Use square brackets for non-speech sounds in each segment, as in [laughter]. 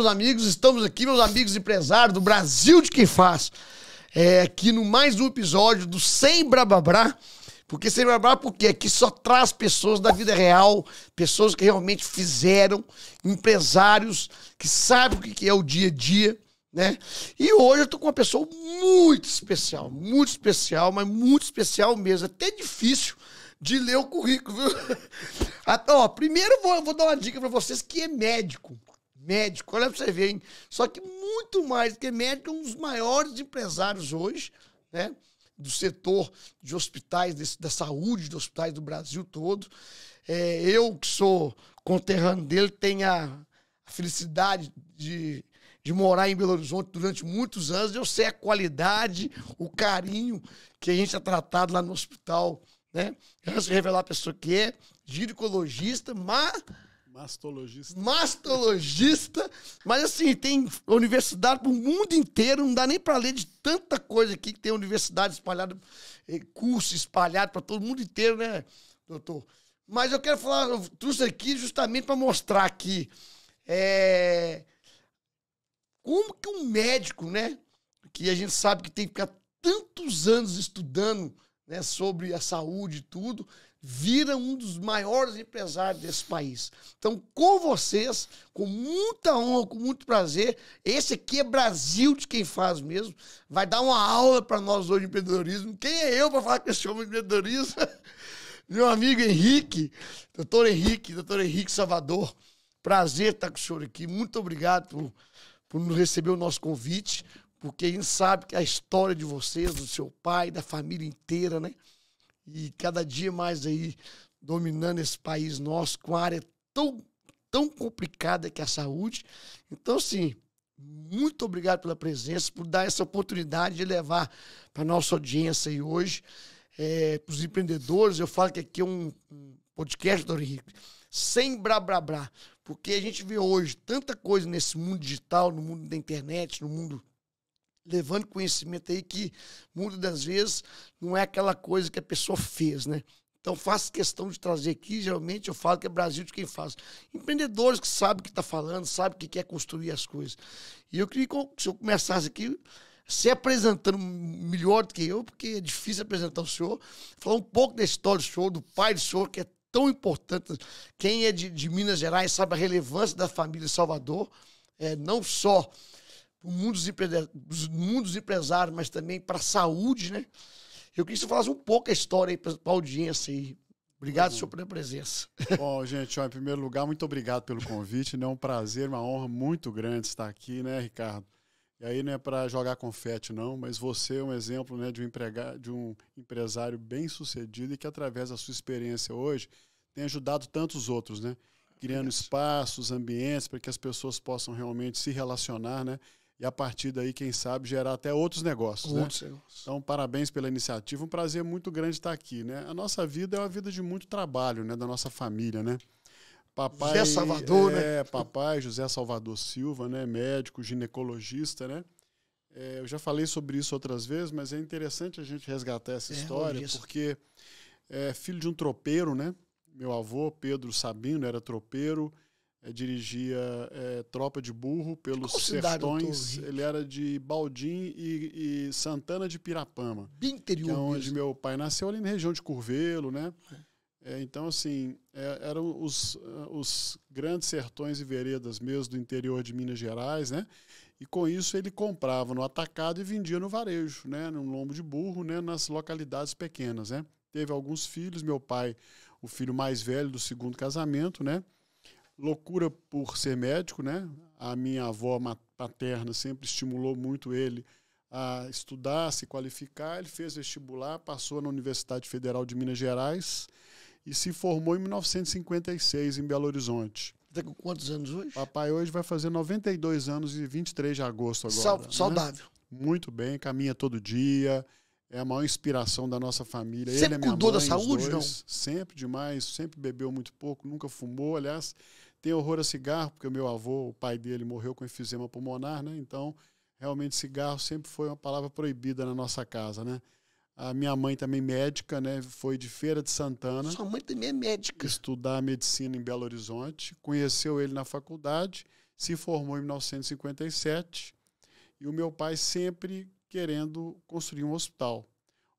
meus amigos. Estamos aqui, meus amigos empresários do Brasil de quem faz. É, aqui no mais um episódio do Sem Brababrá. Porque sem Brababrá por quê? Que só traz pessoas da vida real, pessoas que realmente fizeram, empresários que sabem o que é o dia a dia, né? E hoje eu tô com uma pessoa muito especial, muito especial, mas muito especial mesmo. É até difícil de ler o currículo, viu? Até, [laughs] então, ó, primeiro eu vou, vou dar uma dica para vocês que é médico médico, olha pra você ver, hein? Só que muito mais, porque médico é um dos maiores empresários hoje, né? Do setor de hospitais, desse, da saúde dos hospitais do Brasil todo. É, eu, que sou conterrâneo dele, tenho a, a felicidade de, de morar em Belo Horizonte durante muitos anos. Eu sei a qualidade, o carinho que a gente é tratado lá no hospital, né? Antes de revelar a pessoa que é, ginecologista, mas Mastologista. Mastologista. Mas assim, tem universidade pro mundo inteiro, não dá nem para ler de tanta coisa aqui que tem universidade espalhada, eh, curso espalhado para todo mundo inteiro, né, doutor? Mas eu quero falar, eu trouxe aqui justamente para mostrar aqui é, como que um médico, né, que a gente sabe que tem que ficar tantos anos estudando né, sobre a saúde e tudo, vira um dos maiores empresários desse país. Então, com vocês, com muita honra, com muito prazer, esse aqui é Brasil de quem faz mesmo. Vai dar uma aula para nós hoje de empreendedorismo. Quem é eu para falar com esse homem de empreendedorismo? [laughs] Meu amigo Henrique, doutor Henrique, doutor Henrique Salvador. Prazer estar com o senhor aqui. Muito obrigado por, por nos receber o nosso convite, porque a gente sabe que a história de vocês, do seu pai, da família inteira, né? e cada dia mais aí dominando esse país nosso com a área tão, tão complicada que é a saúde. Então, sim, muito obrigado pela presença, por dar essa oportunidade de levar para nossa audiência aí hoje, é, para os empreendedores. Eu falo que aqui é um, podcast, Doutor Henrique, sem brá, brá, brá, porque a gente vê hoje tanta coisa nesse mundo digital, no mundo da internet, no mundo levando conhecimento aí que muitas das vezes não é aquela coisa que a pessoa fez, né? Então faço questão de trazer aqui, geralmente eu falo que é Brasil de quem faz. Empreendedores que sabem o que está falando, sabem que quer construir as coisas. E eu queria que se eu começasse aqui, se apresentando melhor do que eu, porque é difícil apresentar o senhor, falar um pouco da história do senhor, do pai do senhor, que é tão importante. Quem é de, de Minas Gerais sabe a relevância da família Salvador, é, não só para o mundo dos empresários, mas também para a saúde, né? Eu queria que você falasse um pouco a história aí para a audiência aí. Obrigado, uhum. senhor, pela presença. Bom, gente, ó, em primeiro lugar, muito obrigado pelo convite. Né? É um prazer, uma honra muito grande estar aqui, né, Ricardo? E aí não é para jogar confete, não, mas você é um exemplo né, de, um emprega... de um empresário bem sucedido e que, através da sua experiência hoje, tem ajudado tantos outros, né? Criando espaços, ambientes para que as pessoas possam realmente se relacionar, né? e a partir daí, quem sabe, gerar até outros negócios. Né? Outros né? negócios. Então, parabéns pela iniciativa. Um prazer muito grande estar aqui. Né? A nossa vida é uma vida de muito trabalho, né? da nossa família. Né? Papai, José Salvador, né? é, né? Papai, José Salvador Silva, né? médico, ginecologista, né? É, eu já falei sobre isso outras vezes, mas é interessante a gente resgatar essa é, história, porque é filho de um tropeiro, né? Meu avô, Pedro Sabino, era tropeiro é, dirigia é, tropa de burro pelos sertões. Ele era de Baldim e, e, Santana de Pirapama. Bem interior. Que é onde mesmo. meu pai nasceu, ali na região de Curvelo, né? É, é então, assim, é, eram os, é, os grandes sertões e veredas mesmo do interior de Minas Gerais, né? E com isso ele comprava no atacado e vendia no varejo, né? Num lombo de burro, né? Nas localidades pequenas, né? Teve alguns filhos, meu pai, o filho mais velho do segundo casamento, né? loucura por ser médico, né? A minha avó paterna sempre estimulou muito ele a estudar, se qualificar. Ele fez vestibular, passou na Universidade Federal de Minas Gerais e se formou em 1956 em Belo Horizonte. Tá com quantos anos hoje? Papai hoje vai fazer 92 anos e 23 de agosto agora. né? Saudável. Muito bem, caminha todo dia, é a maior inspiração da nossa família. Sempre Ele é minha cuidou mãe, da saúde, dois, não? Sempre demais, sempre bebeu muito pouco, nunca fumou. Aliás, tem horror a cigarro, porque o meu avô, o pai dele, morreu com enfisema pulmonar, né? Então, realmente, cigarro sempre foi uma palavra proibida na nossa casa, né? A minha mãe também médica, né? Foi de Feira de Santana. Sua mãe também é médica. Estudar medicina em Belo Horizonte. Conheceu ele na faculdade, se formou em 1957. E o meu pai sempre querendo construir um hospital,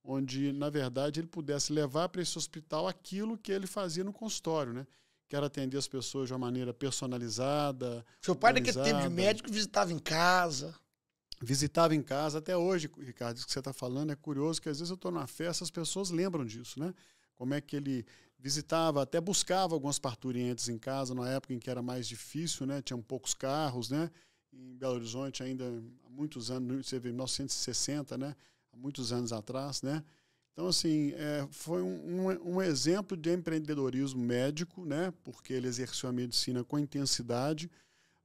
onde, na verdade, ele pudesse levar para esse hospital aquilo que ele fazia no consultório, né? quero atender as pessoas de uma maneira personalizada. Seu pai naquele tempo de médico visitava em casa. Visitava em casa até hoje, Ricardo, isso que você está falando é curioso, que às vezes eu estou na festa, as pessoas lembram disso, né? Como é que ele visitava, até buscava algumas parturientes em casa, na época em que era mais difícil, né? Tinham poucos carros, né? Em Belo Horizonte ainda há muitos anos, você vê 1960, né? Há muitos anos atrás, né? Então, assim, é, foi um, um, um, exemplo de empreendedorismo médico, né? Porque ele exerceu a medicina com intensidade.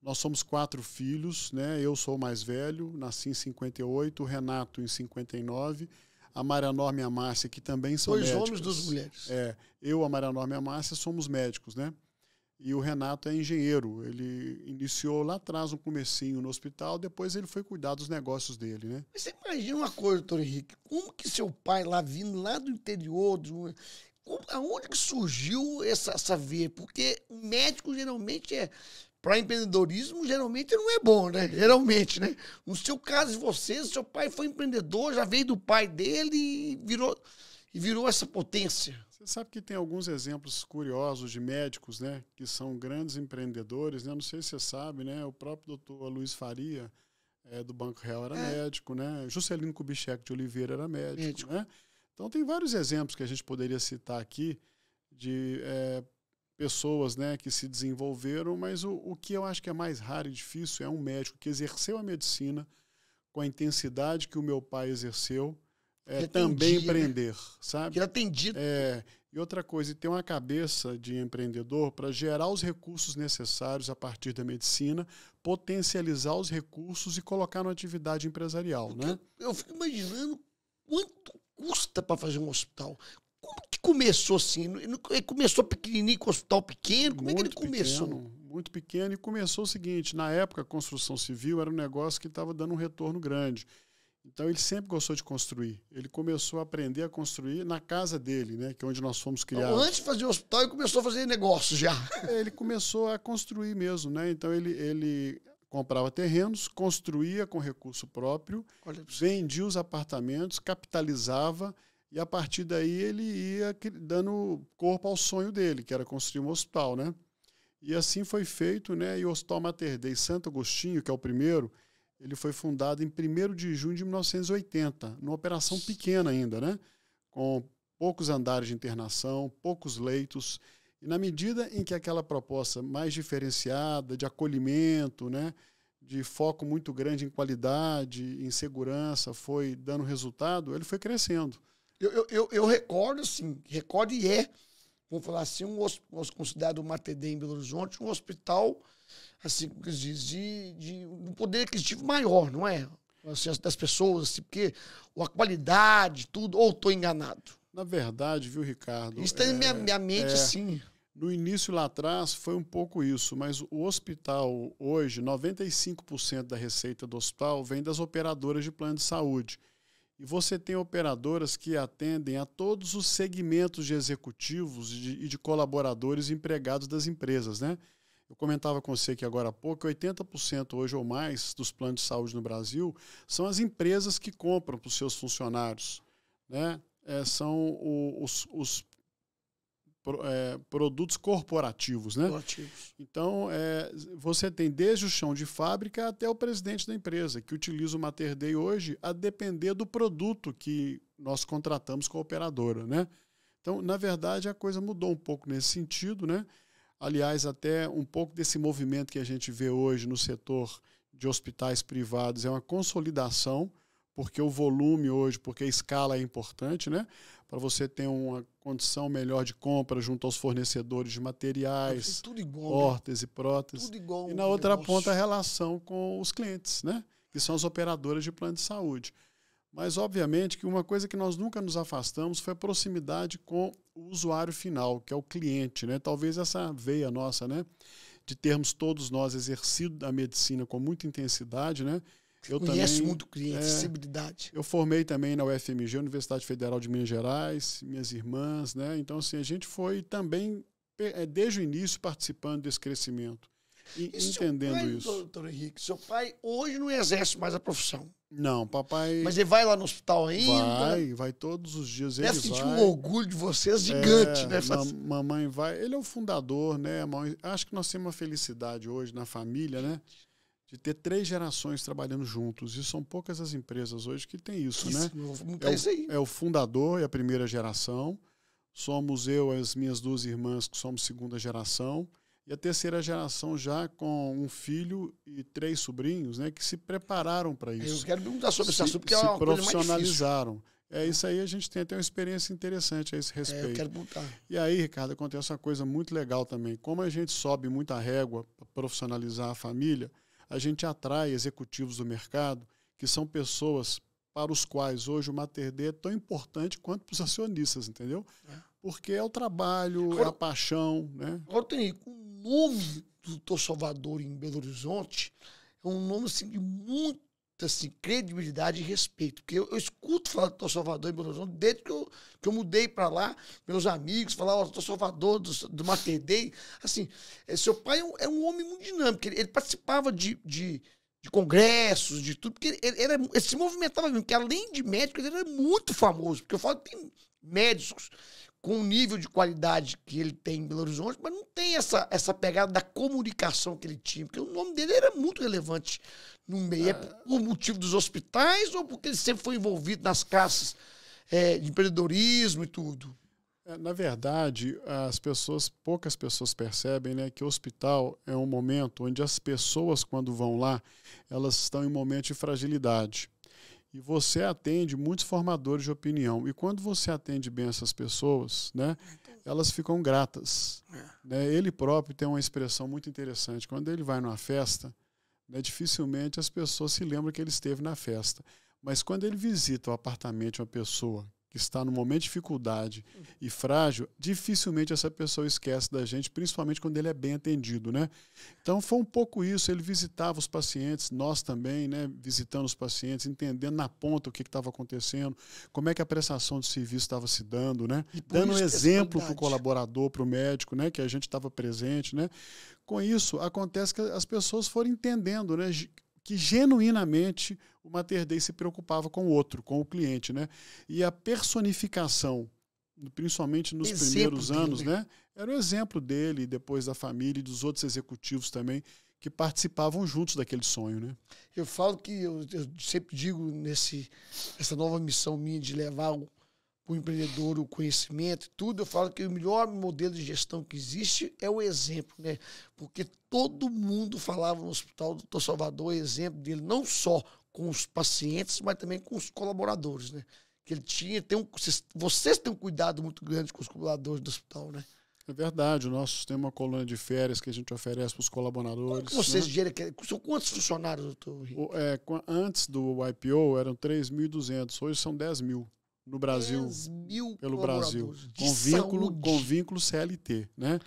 Nós somos quatro filhos, né? Eu sou o mais velho, nasci em 58, o Renato em 59, a Maria Norma e a Márcia, que também são Dois médicos. Dois homens, duas mulheres. É, eu, a Maria Norma e a Márcia somos médicos, né? E o Renato é engenheiro. Ele iniciou lá atrás um comecinho no hospital, depois ele foi cuidar dos negócios dele, né? Mas você imagina uma coisa, doutor Henrique, como que seu pai lá vindo lá do interior, do... Como, aonde que surgiu essa, essa veia? Porque o médico geralmente é. Para empreendedorismo, geralmente não é bom, né? Geralmente, né? No seu caso, de você, seu pai foi empreendedor, já veio do pai dele e virou, e virou essa potência sabe que tem alguns exemplos curiosos de médicos, né, que são grandes empreendedores, né? Não sei se você sabe, né? O próprio doutor Luiz Faria, é, do Banco Real, era é. médico, né? Juscelino Kubitschek de Oliveira era médico, médico, né? Então tem vários exemplos que a gente poderia citar aqui de é, pessoas, né, que se desenvolveram, mas o, o que eu acho que é mais raro e difícil é um médico que exerceu a medicina com a intensidade que o meu pai exerceu, é, também né? empreender, sabe? Que já É, e outra coisa, e ter uma cabeça de empreendedor para gerar os recursos necessários a partir da medicina, potencializar os recursos e colocar na atividade empresarial, né? Eu, eu fico imaginando quanto custa para fazer um hospital. Como que começou assim? Ele começou pequenininho com um hospital pequeno? Como muito é que ele começou? Pequeno, muito pequeno e começou o seguinte, na época a construção civil era um negócio que estava dando um retorno grande. Então ele sempre gostou de construir. Ele começou a aprender a construir na casa dele, né, que é onde nós fomos criados. Então, antes de fazer o hospital, ele começou a fazer negócio já. [laughs] Ele começou a construir mesmo, né? Então ele, ele comprava terrenos, construía com recurso próprio, vendia os apartamentos, capitalizava e a partir daí ele ia dando corpo ao sonho dele, que era construir um hospital, né? E assim foi feito, né? E o Hospital Mater Dei Santo Agostinho, que é o primeiro, ele foi fundado em 1 de junho de 1980, numa operação pequena ainda, né? com poucos andares de internação, poucos leitos. E na medida em que aquela proposta mais diferenciada, de acolhimento, né? de foco muito grande em qualidade, em segurança, foi dando resultado, ele foi crescendo. Eu, eu, eu, recordo, sim, recordo e é vou falar assim, um, considerado uma TD em Belo Horizonte, um hospital, assim, como se diz, de, de um poder aquisitivo maior, não é? Assim, das pessoas, assim, porque a qualidade, tudo, ou estou enganado? Na verdade, viu, Ricardo? Isso está é, na minha, é, minha mente, é, sim. No início lá atrás foi um pouco isso, mas o hospital hoje, 95% da receita do hospital vem das operadoras de plano de saúde. E você tem operadoras que atendem a todos os segmentos de executivos e de, e de colaboradores empregados das empresas, né? Eu comentava com você que agora há pouco, 80% hoje ou mais dos planos de saúde no Brasil são as empresas que compram para os seus funcionários. Né? É, são o, os, os, é, produtos corporativos, né? Corporativos. Então, é, você tem desde o chão de fábrica até o presidente da empresa, que utiliza o Mater Dei hoje a depender do produto que nós contratamos com a operadora, né? Então, na verdade, a coisa mudou um pouco nesse sentido, né? Aliás, até um pouco desse movimento que a gente vê hoje no setor de hospitais privados é uma consolidação, porque o volume hoje, porque a escala é importante, né? para você ter uma condição melhor de compra junto aos fornecedores de materiais, tudo igual, órtese, né? prótese. Tudo igual, e na outra negócio. ponta a relação com os clientes, né? que são as operadoras de plano de saúde. Mas, obviamente, que uma coisa que nós nunca nos afastamos foi a proximidade com o usuário final, que é o cliente. Né? Talvez essa veia nossa, né? de termos todos nós exercido a medicina com muita intensidade, né? Eu conhece também, muito cliente, é, acessibilidade. Eu formei também na UFMG, Universidade Federal de Minas Gerais, minhas irmãs, né? Então, assim, a gente foi também, é, desde o início, participando desse crescimento. E, e entendendo pai, isso. Doutor Henrique, seu pai hoje não exerce mais a profissão. Não, papai. Mas ele vai lá no hospital ainda? Vai, vai todos os dias. Deve ele sentir vai. um orgulho de vocês gigante, é, né? mamãe vai. Ele é o fundador, né? Acho que nós temos uma felicidade hoje na família, né? de ter três gerações trabalhando juntos. E são poucas as empresas hoje que têm isso, isso né? É, isso é aí. O, é o fundador e a primeira geração. Somos eu e as minhas duas irmãs que somos segunda geração. E a terceira geração já com um filho e três sobrinhos, né? Que se prepararam para isso. Eu quero perguntar sobre se, esse assunto, porque é uma coisa mais profissionalizaram. É isso aí, a gente tem até uma experiência interessante a esse respeito. É, eu quero perguntar. E aí, Ricardo, acontece uma coisa muito legal também. Como a gente sobe muita régua para profissionalizar a família, a gente atrai executivos do mercado que são pessoas para os quais hoje o Mater D é tão importante quanto para os acionistas, entendeu? É. Porque é o trabalho, é agora, é a paixão. Né? Agora, tem o nome do Dr. Salvador em Belo Horizonte é um nome assim, de muito assim, credibilidade e respeito. Porque eu, eu escuto falar do Salvador e Belo Horizonte desde que eu, que eu mudei para lá. Meus amigos falaram, ó, oh, Salvador do, do Mater Dei. Assim, é, seu pai é um, é um, homem muito dinâmico. Ele, ele participava de, de, de, congressos, de tudo. Porque ele, ele, era, ele se movimentava mesmo. Porque além de médico, ele era muito famoso. Porque eu falo que tem médicos com o nível de qualidade que ele tem em Belo Horizonte, mas não tem essa, essa pegada da comunicação que ele tinha, porque o nome dele era muito relevante no meio. É ah. por motivo dos hospitais ou porque ele sempre foi envolvido nas caças é, de empreendedorismo e tudo? É, na verdade, as pessoas, poucas pessoas percebem né, que o hospital é um momento onde as pessoas, quando vão lá, elas estão em momento de fragilidade e você atende muitos formadores de opinião. E quando você atende bem essas pessoas, né, elas ficam gratas. É. Né? Ele próprio tem uma expressão muito interessante. Quando ele vai numa festa, né, dificilmente as pessoas se lembram que ele esteve na festa. Mas quando ele visita o apartamento de uma pessoa está no momento de dificuldade e frágil, dificilmente essa pessoa esquece da gente, principalmente quando ele é bem atendido, né? Então foi um pouco isso, ele visitava os pacientes, nós também, né, visitando os pacientes, entendendo na ponta o que estava acontecendo, como é que a prestação de serviço estava se dando, né? dando um é exemplo para o colaborador, para o médico, né, que a gente estava presente, né? Com isso acontece que as pessoas foram entendendo, né, que genuinamente o Mater Dei se preocupava com o outro, com o cliente, né? E a personificação, principalmente nos exemplo primeiros dele. anos, né? Era o exemplo dele, depois da família e dos outros executivos também que participavam juntos daquele sonho, né? Eu falo que eu, eu sempre digo nesse essa nova missão minha de levar o, para o empreendedor, o conhecimento, tudo. Eu falo que o melhor modelo de gestão que existe é o exemplo, né? Porque todo mundo falava no hospital do Dr. Salvador, exemplo dele, não só com os pacientes, mas também com os colaboradores, né? Que ele tinha, tem um, vocês, vocês têm um cuidado muito grande com os colaboradores do hospital, né? É verdade, o nosso tem é uma coluna de férias que a gente oferece para os colaboradores. Como vocês né? São quantos funcionários, doutor? O, é, antes do IPO eram 3.200, hoje são 10 mil no Brasil, pelo Brasil, com vínculo, com vínculo CLT, né?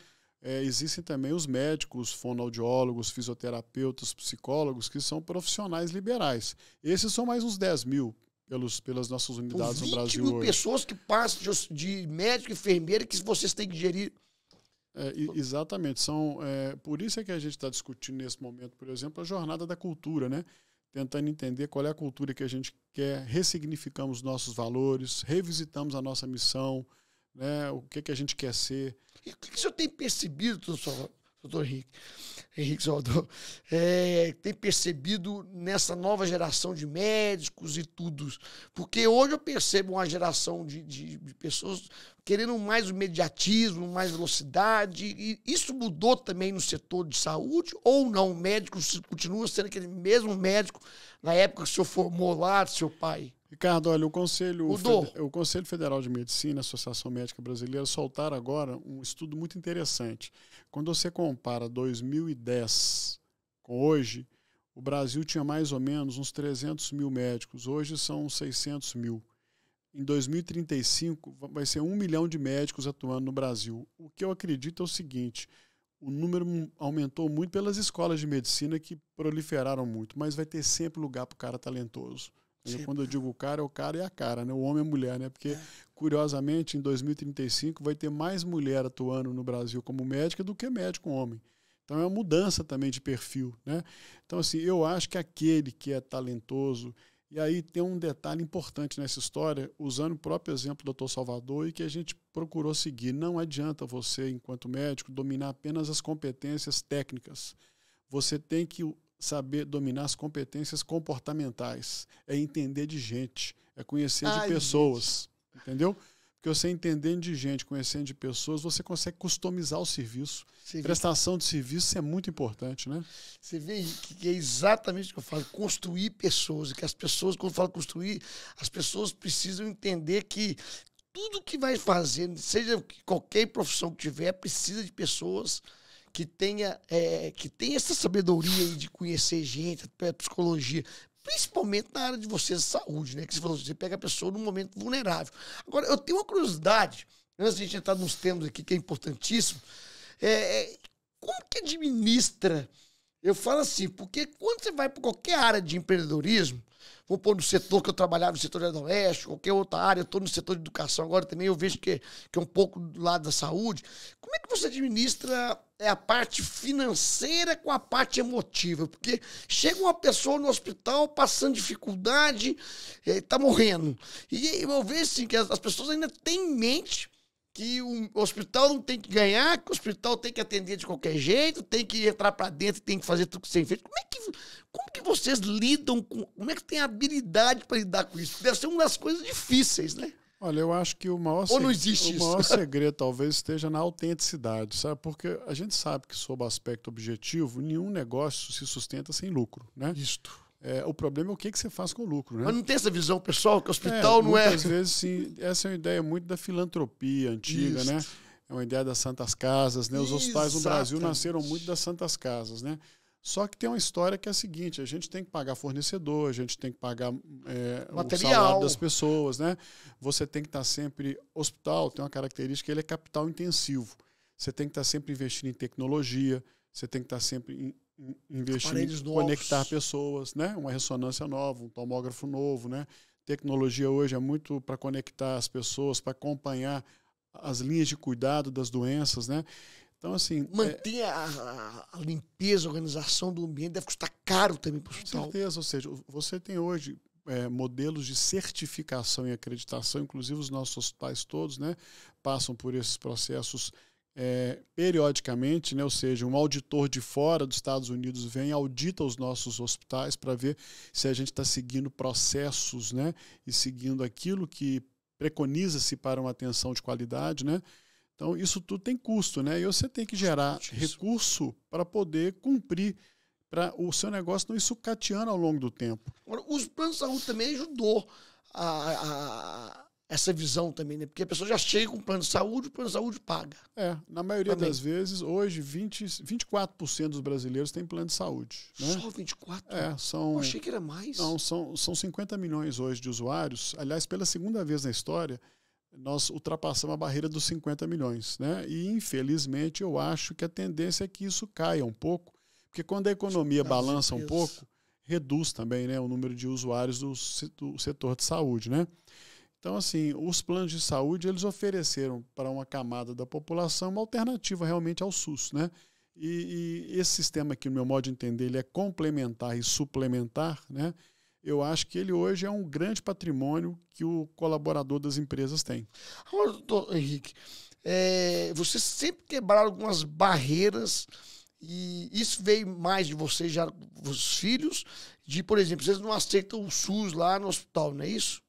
É, existem também os médicos, fonoaudiólogos, fisioterapeutas, psicólogos, que são profissionais liberais. Esses são mais uns 10 mil pelos, pelas nossas unidades no Brasil mil hoje. pessoas que passam de, de médico, enfermeira, que vocês têm que gerir. É, exatamente. São, é, por isso é que a gente está discutindo nesse momento, por exemplo, a jornada da cultura, né? tentando entender qual é a cultura que a gente quer, ressignificamos nossos valores, revisitamos a nossa missão, né, o que, que a gente quer ser. E o que, que o senhor tem percebido, doutor doutor Henrique, Henrique Zaldão, [laughs] é, tem percebido nessa nova geração de médicos e tudo. Porque hoje eu percebo uma geração de, de, de pessoas querendo mais o mediatismo, mais velocidade. E isso mudou também no setor de saúde ou não? O médico continua sendo aquele mesmo médico na época que o senhor formou lá, seu pai? Ricardo, olha, o Conselho, o Conselho Federal de Medicina, Associação Médica Brasileira, soltaram agora um estudo muito interessante. Quando você compara 2010 com hoje, o Brasil tinha mais ou menos uns 300 mil médicos, hoje são 600 mil. Em 2035, vai ser um milhão de médicos atuando no Brasil. O que eu acredito é o seguinte: o número aumentou muito pelas escolas de medicina que proliferaram muito, mas vai ter sempre lugar para o cara talentoso. Tipo. quando eu digo o cara, é o cara e a cara, né? O homem e a mulher, né? Porque, é. curiosamente, em 2035 vai ter mais mulher atuando no Brasil como médica do que médico homem. Então é uma mudança também de perfil, né? Então, assim, eu acho que aquele que é talentoso. E aí tem um detalhe importante nessa história, usando o próprio exemplo do Dr. Salvador e que a gente procurou seguir. Não adianta você, enquanto médico, dominar apenas as competências técnicas. Você tem que saber dominar as competências comportamentais, é entender de gente, é conhecer Ai, de pessoas, gente. entendeu? Porque você entendendo de gente, conhecendo de pessoas, você consegue customizar o serviço. Você Prestação vê. de serviço é muito importante, né? Você vê que é exatamente o que eu falo, construir pessoas. E que as pessoas, quando eu falo construir, as pessoas precisam entender que tudo que vai fazer, seja qualquer profissão que tiver, precisa de pessoas que tenha, é, que tenha essa sabedoria aí de conhecer gente, psicologia, principalmente na área de vocês, saúde, né? Que você falou, você pega a pessoa num momento vulnerável. Agora, eu tenho uma curiosidade, antes de a gente entrar nos temas aqui, que é importantíssimo, é, é como que administra? Eu falo assim, porque quando você vai para qualquer área de empreendedorismo, vou pôr no setor que eu trabalhava, no setor de doméstico, qualquer outra área, eu estou no setor de educação agora também, eu vejo que, que é um pouco do lado da saúde. Como é que você administra é, a parte financeira com a parte emotiva? Porque chega uma pessoa no hospital passando dificuldade, está eh, morrendo. E eu vejo assim, que as pessoas ainda têm em mente que o hospital não tem que ganhar, que o hospital tem que atender de qualquer jeito, tem que entrar para dentro, tem que fazer tudo que sem feito. Como é que como que vocês lidam com, como é que tem habilidade para lidar com isso? Deve ser uma das coisas difíceis, né? Olha, eu acho que o maior, Ou não existe o maior [laughs] segredo talvez esteja na autenticidade, sabe? Porque a gente sabe que, sob o aspecto objetivo, nenhum negócio se sustenta sem lucro, né? Isto. É, o problema é o que, que você faz com o lucro, né? Mas não tem essa visão pessoal que o hospital é, não é. Às vezes, sim, essa é uma ideia muito da filantropia antiga, né? Isso. né? É uma ideia das Santas Casas, né? Os hospitais no Brasil nasceram muito das Santas Casas, né? Só que tem uma história que é a seguinte: a gente tem que pagar fornecedor, a gente tem que pagar é, Material. o salário das pessoas, né? Você tem que estar tá sempre. Hospital tem uma característica, ele é capital intensivo. Você tem que estar tá sempre investindo em tecnologia, você tem que estar tá sempre investir em conectar pessoas, né? Uma ressonância nova, um tomógrafo novo, né? Tecnologia hoje é muito para conectar as pessoas, para acompanhar as linhas de cuidado das doenças, né? Então, assim. É Manter é... a, a, limpeza, a organização do ambiente deve custar caro também para o hospital. Com certeza, ou seja, você tem hoje é, modelos de certificação e acreditação, inclusive os nossos hospitais todos, né? Passam por esses processos é, periodicamente, né, ou seja, um auditor de fora dos Estados Unidos vem audita os nossos hospitais para ver se a gente está seguindo processos né, e seguindo aquilo que preconiza-se para uma atenção de qualidade, né? Então isso tudo tem custo, né? E você tem que gerar recurso para poder cumprir para o seu negócio não ir sucateando ao longo do tempo. Agora, os planos de saúde também ajudou a, a essa visão também, né? Porque a pessoa já chega com plano de saúde, o plano de saúde paga. É, na maioria também. das vezes, hoje, 20, 24% dos brasileiros têm plano de saúde. Né? Só 24%? É, são... Eu achei que era mais. Não, são, são 50 milhões hoje de usuários. Aliás, pela segunda vez na história, nós ultrapassamos a barreira dos 50 milhões, né? E, infelizmente, eu acho que a tendência é que isso caia um pouco, porque quando a economia balança um pouco, reduz também né, o número de usuários do, do setor de saúde, né? Então, assim, os planos de saúde eles ofereceram para uma camada da população uma alternativa realmente ao SUS, né? E, e, esse sistema aqui, no meu modo de entender, ele é complementar e suplementar, né? Eu acho que ele hoje é um grande patrimônio que o colaborador das empresas tem. Agora, doutor Henrique, é, vocês sempre quebraram algumas barreiras e isso veio mais de vocês, já os filhos, de, por exemplo, vocês não aceitam o SUS lá no hospital, não é isso?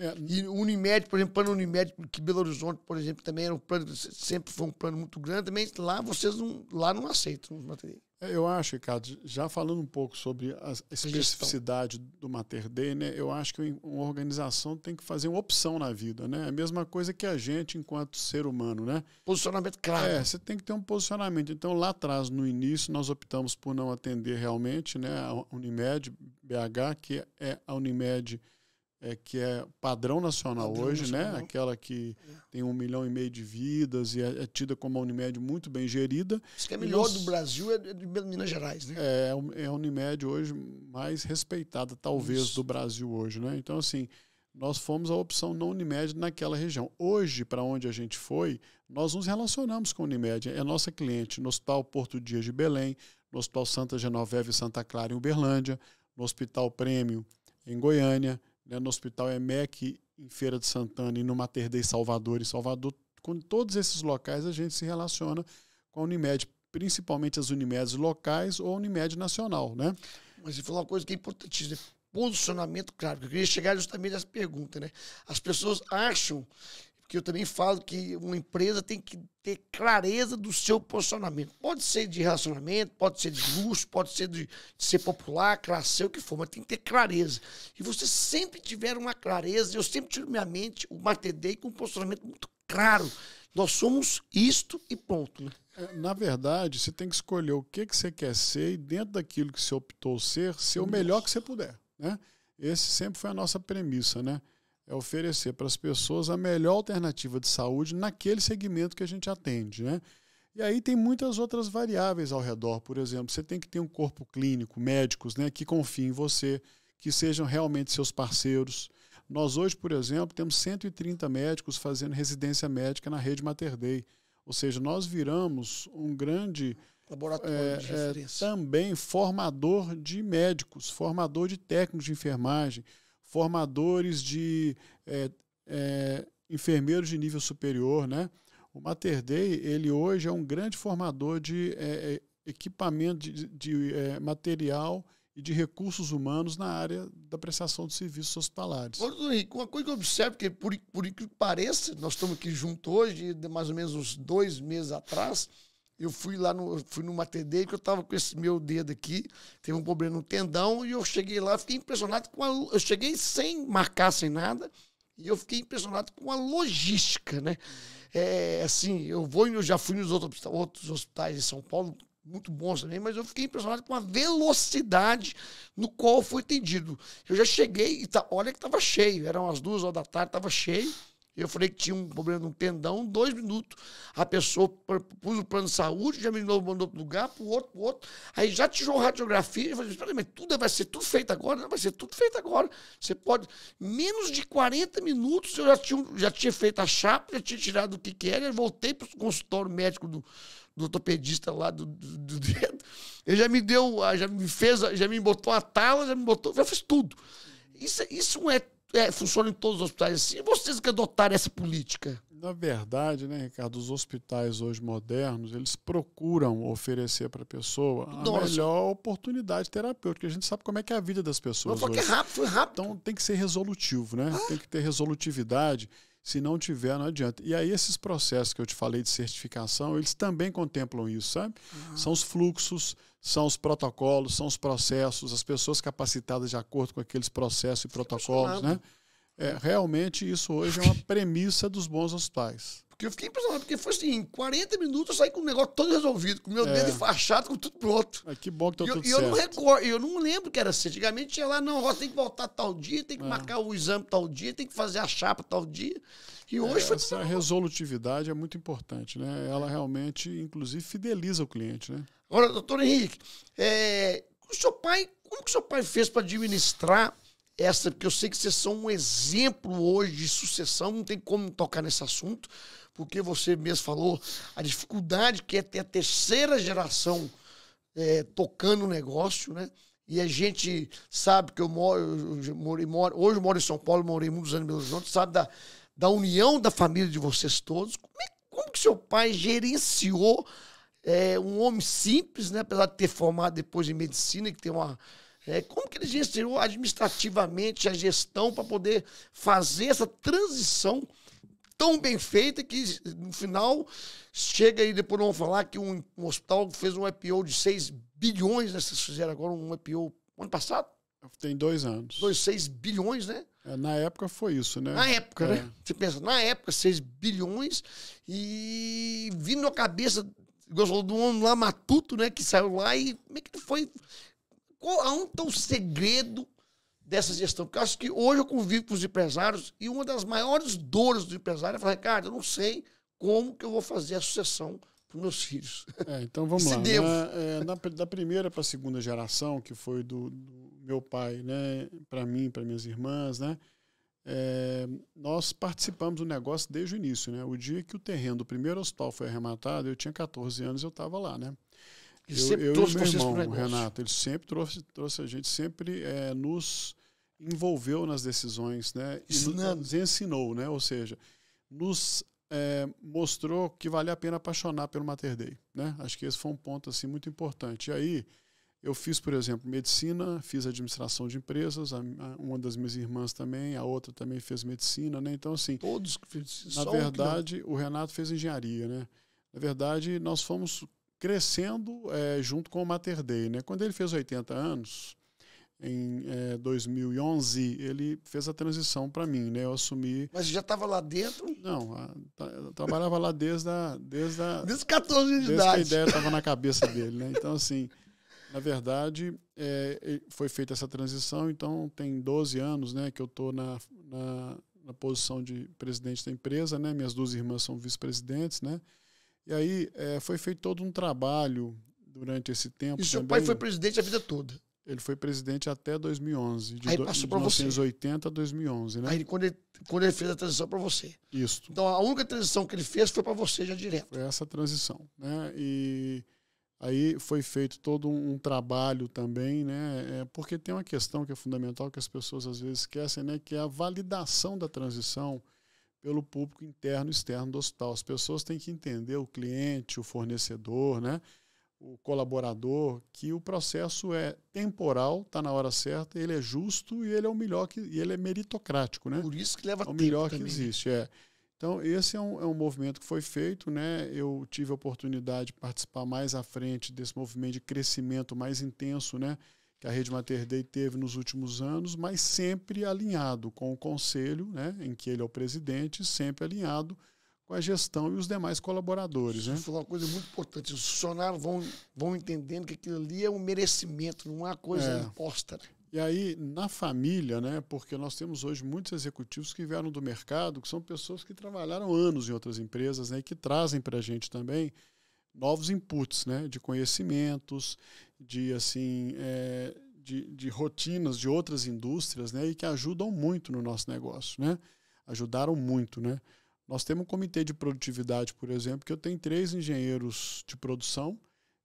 É. E Unimed, por exemplo, plano Unimed, que Belo Horizonte, por exemplo, também era um plano, sempre foi um plano muito grande, também lá vocês não, lá não aceitam os materiais. É, eu acho, Ricardo, já falando um pouco sobre a especificidade do Mater Dei, né, eu acho que uma organização tem que fazer uma opção na vida, né? A mesma coisa que a gente enquanto ser humano, né? Posicionamento claro. É, você tem que ter um posicionamento. Então, lá atrás, no início, nós optamos por não atender realmente, né, a Unimed BH, que é a Unimed é, que é padrão nacional padrão hoje, né? nacional. né? Aquela que é. tem um milhão e meio de vidas e é, é tida como a Unimed muito bem gerida. Isso que é melhor nós, do Brasil é de Minas Gerais, né? É, é, é a Unimed hoje mais respeitada, talvez, Isso. do Brasil hoje, né? Então, assim, nós fomos a opção não Unimed naquela região. Hoje, para onde a gente foi, nós nos relacionamos com a Unimed. É nossa cliente no Hospital Porto Dias de Belém, no Hospital Santa Genoveva e Santa Clara em Uberlândia, no Hospital Prêmio em Goiânia, né, no Hospital EMEC, em Feira de Santana e no Mater Dei Salvador, em Salvador, com todos esses locais a gente se relaciona com a Unimed, principalmente as Unimedes locais ou a Unimed nacional, né? Mas você falou uma coisa que é importantíssima, né? posicionamento claro, que eu queria chegar justamente nessa pergunta, né? As pessoas acham que eu também falo que uma empresa tem que ter clareza do seu posicionamento. Pode ser de relacionamento, pode ser de luxo, pode ser de, de ser popular, classe, o que for, mas tem que ter clareza. E você sempre tiver uma clareza, eu sempre tive minha mente o Matedei com um posicionamento muito claro. Nós somos isto e ponto Né? É, na verdade, você tem que escolher o que, que você quer ser e dentro daquilo que você optou ser, ser o melhor que você puder. Né? Esse sempre foi a nossa premissa, né? é oferecer para as pessoas a melhor alternativa de saúde naquele segmento que a gente atende, né? E aí tem muitas outras variáveis ao redor, por exemplo, você tem que ter um corpo clínico, médicos, né, que confiem em você, que sejam realmente seus parceiros. Nós hoje, por exemplo, temos 130 médicos fazendo residência médica na rede Mater Dei, ou seja, nós viramos um grande laboratório é, de é, referência. É, também formador de médicos, formador de técnicos de enfermagem, formadores de é, é, enfermeiros de nível superior, né? O Mater Dei, ele hoje é um grande formador de é, é equipamento, de, de é, material e de recursos humanos na área da prestação de serviços hospitalares. Henrique, uma coisa que eu observo, que por, por que pareça, nós estamos aqui juntos hoje, mais ou menos uns dois meses atrás, eu fui lá, no, fui numa TD, que eu tava com esse meu dedo aqui, teve um problema no tendão, e eu cheguei lá, fiquei impressionado com a. Eu cheguei sem marcar, sem nada, e eu fiquei impressionado com a logística, né? É, assim, eu vou, eu já fui nos outros, outros hospitais em São Paulo, muito bons também, mas eu fiquei impressionado com a velocidade no qual foi atendido. Eu já cheguei, e tá, olha que tava cheio, eram as duas horas da tarde, tava cheio. Eu falei que tinha um problema no tendão, dois minutos. A pessoa pôs o plano de saúde, já me mandou para outro lugar, para o outro, para o outro. Aí já tirou radiografia. Eu falei, espera mas tudo é, vai ser tudo feito agora? Não, vai ser tudo feito agora. Você pode... Menos de 40 minutos, eu já tinha, já tinha feito a chapa, já tinha tirado o que que era. Eu voltei para o consultório médico do, do ortopedista lá do, do, do dedo. Ele já me deu, ah, já me fez, já me botou a tala, já me botou... Já fez tudo. Isso, é, isso é é, funciona em todos os hospitais. assim. vocês que adotaram essa política? Na verdade, né, Ricardo, os hospitais hoje modernos, eles procuram oferecer para a pessoa Nossa. a melhor oportunidade terapêutica. A gente sabe como é que é a vida das pessoas. foi é rápido, foi rápido. Então tem que ser resolutivo, né? Ah. Tem que ter resolutividade. Se não tiver, não adianta. E aí esses processos que eu te falei de certificação, eles também contemplam isso, sabe? Ah. São os fluxos, são os protocolos, são os processos, as pessoas capacitadas de acordo com aqueles processos e protocolos, né? É, realmente isso hoje é uma premissa dos bons hospitais. Porque eu fiquei impressionado, porque foi assim, em 40 minutos eu saí com o negócio todo resolvido, com meu é. dedo enfaixado, com tudo pronto. É, que bom que tá tudo eu, certo. eu não recordo, eu não lembro que era assim. Antigamente tinha lá, não, ó, tem que voltar tal dia, tem que é. marcar o exame tal dia, tem que fazer a chapa tal dia. E é, hoje foi Essa resolutividade é muito importante, né? Ela realmente, inclusive, fideliza o cliente, né? Agora, doutor Henrique, é, o seu pai, como que o seu pai fez para administrar essa? Porque eu sei que vocês são um exemplo hoje de sucessão, não tem como tocar nesse assunto, porque você mesmo falou a dificuldade que é ter a terceira geração é, tocando o negócio, né? E a gente sabe que eu moro, eu moro, moro hoje eu moro em São Paulo, morei muitos anos em Belo Horizonte, sabe da, da união da família de vocês todos. Como, é, como que seu pai gerenciou é, um homem simples, né? apesar de ter formado depois em medicina, que tem uma. É, como que ele gestionou administrativamente a gestão para poder fazer essa transição tão bem feita que no final chega aí, depois vamos falar que um, um, hospital fez um IPO de 6 bilhões, né? Vocês fizeram agora um IPO ano passado? Tem dois anos. Dois, 6 bilhões, né? É, na época foi isso, né? Na época, né? é. né? Você pensa, na época, 6 bilhões e vindo na cabeça Gostou do homem lá, matuto, né? Que saiu lá e como é que ele foi? Qual, aonde está o segredo dessa gestão? Porque eu acho que hoje eu convivo com os empresários e uma das maiores dores do empresário é falar, Ricardo, eu não sei como que eu vou fazer a sucessão para meus filhos. É, então [laughs] vamos lá. Devo. Na, né? é, na, da primeira para a segunda geração, que foi do, do meu pai, né? Para mim, para minhas irmãs, né? é, nós participamos do negócio desde o início. Né? O dia que o terreno do primeiro hospital foi arrematado, eu tinha 14 anos e eu estava lá. Né? Ele eu, sempre eu trouxe e meu irmão, o Renato, ele sempre trouxe, trouxe a gente, sempre é, nos envolveu nas decisões, né? E nos ensinou, né? Ou seja, nos é, mostrou que valia a pena apaixonar pelo Mater Dei, né? Acho que esse foi um ponto assim muito importante. E aí eu fiz, por exemplo, medicina, fiz administração de empresas, a, a, uma das minhas irmãs também, a outra também fez medicina, né? Então, assim. Todos Na verdade, o Renato fez engenharia, né? Na verdade, nós fomos crescendo é, junto com o Mater Dei, né? Quando ele fez 80 anos, em é, 2011, ele fez a transição para mim, né? Eu assumi. Mas já estava lá dentro? Não, a, eu trabalhava lá desde a, desde a, Desde 14 anos de idade. Desde que a ideia estava na cabeça dele, né? Então, assim. Na verdade, é, foi feita essa transição, então tem 12 anos né, que eu estou na, na, na, posição de presidente da empresa, né, minhas duas irmãs são vice-presidentes, né? E aí é, foi feito todo um trabalho durante esse tempo. E seu também. pai foi presidente a vida toda? Ele foi presidente até 2011. De aí passou para você. 1980 a 2011, né? Aí quando ele, quando ele fez a transição para você. Isso. Então a única transição que ele fez foi para você já direto. Foi essa transição, né? E Aí foi feito todo um, trabalho também, né? É, porque tem uma questão que é fundamental que as pessoas às vezes esquecem, né? Que é a validação da transição pelo público interno e externo do hospital. As pessoas têm que entender o cliente, o fornecedor, né? o colaborador, que o processo é temporal, está na hora certa, ele é justo e ele é o melhor que, e ele é meritocrático, né? Por isso que leva é o tempo. O melhor também. que né? existe, é. Então, esse é um, é um movimento que foi feito. Né? Eu tive a oportunidade de participar mais à frente desse movimento de crescimento mais intenso né? que a Rede Mater Dei teve nos últimos anos, mas sempre alinhado com o Conselho, né? em que ele é o presidente, sempre alinhado com a gestão e os demais colaboradores. Né? Você falou uma coisa muito importante. Os funcionários vão, vão entendendo que aquilo ali é um merecimento, não é uma coisa é. imposta. Né? E aí, na família, né, porque nós temos hoje muitos executivos que vieram do mercado, que são pessoas que trabalharam anos em outras empresas né, e que trazem para a gente também novos inputs né, de conhecimentos, de, assim, é, de, de, rotinas de outras indústrias né, e que ajudam muito no nosso negócio. Né? Ajudaram muito. Né? Nós temos um comitê de produtividade, por exemplo, que eu tenho três engenheiros de produção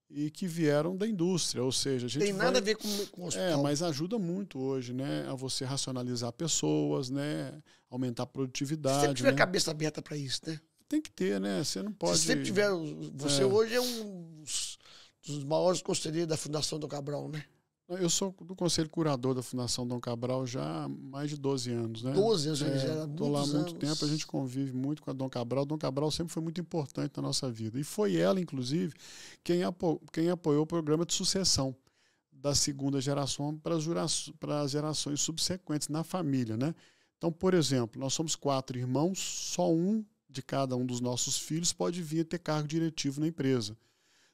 e que vieram da indústria, ou seja, a gente tem nada vai... a ver com, com o é, hospital. É, mas ajuda muito hoje, né, a você racionalizar pessoas, né, aumentar a produtividade. tem que tiver né? cabeça aberta para isso, né? Tem que ter, né? Você não pode. Se sempre tiver, você é. hoje é um dos maiores conselheiros da Fundação do Cabral, né? Eu sou do conselho curador da Fundação Dom Cabral já há mais de 12 anos, né? 12 anos, é, já Estou lá há muito anos. tempo, a gente convive muito com a Dom Cabral. Dom Cabral sempre foi muito importante na nossa vida. E foi ela, inclusive, quem, apo quem apoiou o programa de sucessão da segunda geração para as gerações subsequentes na família, né? Então, por exemplo, nós somos quatro irmãos, só um de cada um dos nossos filhos pode vir a ter cargo diretivo na empresa.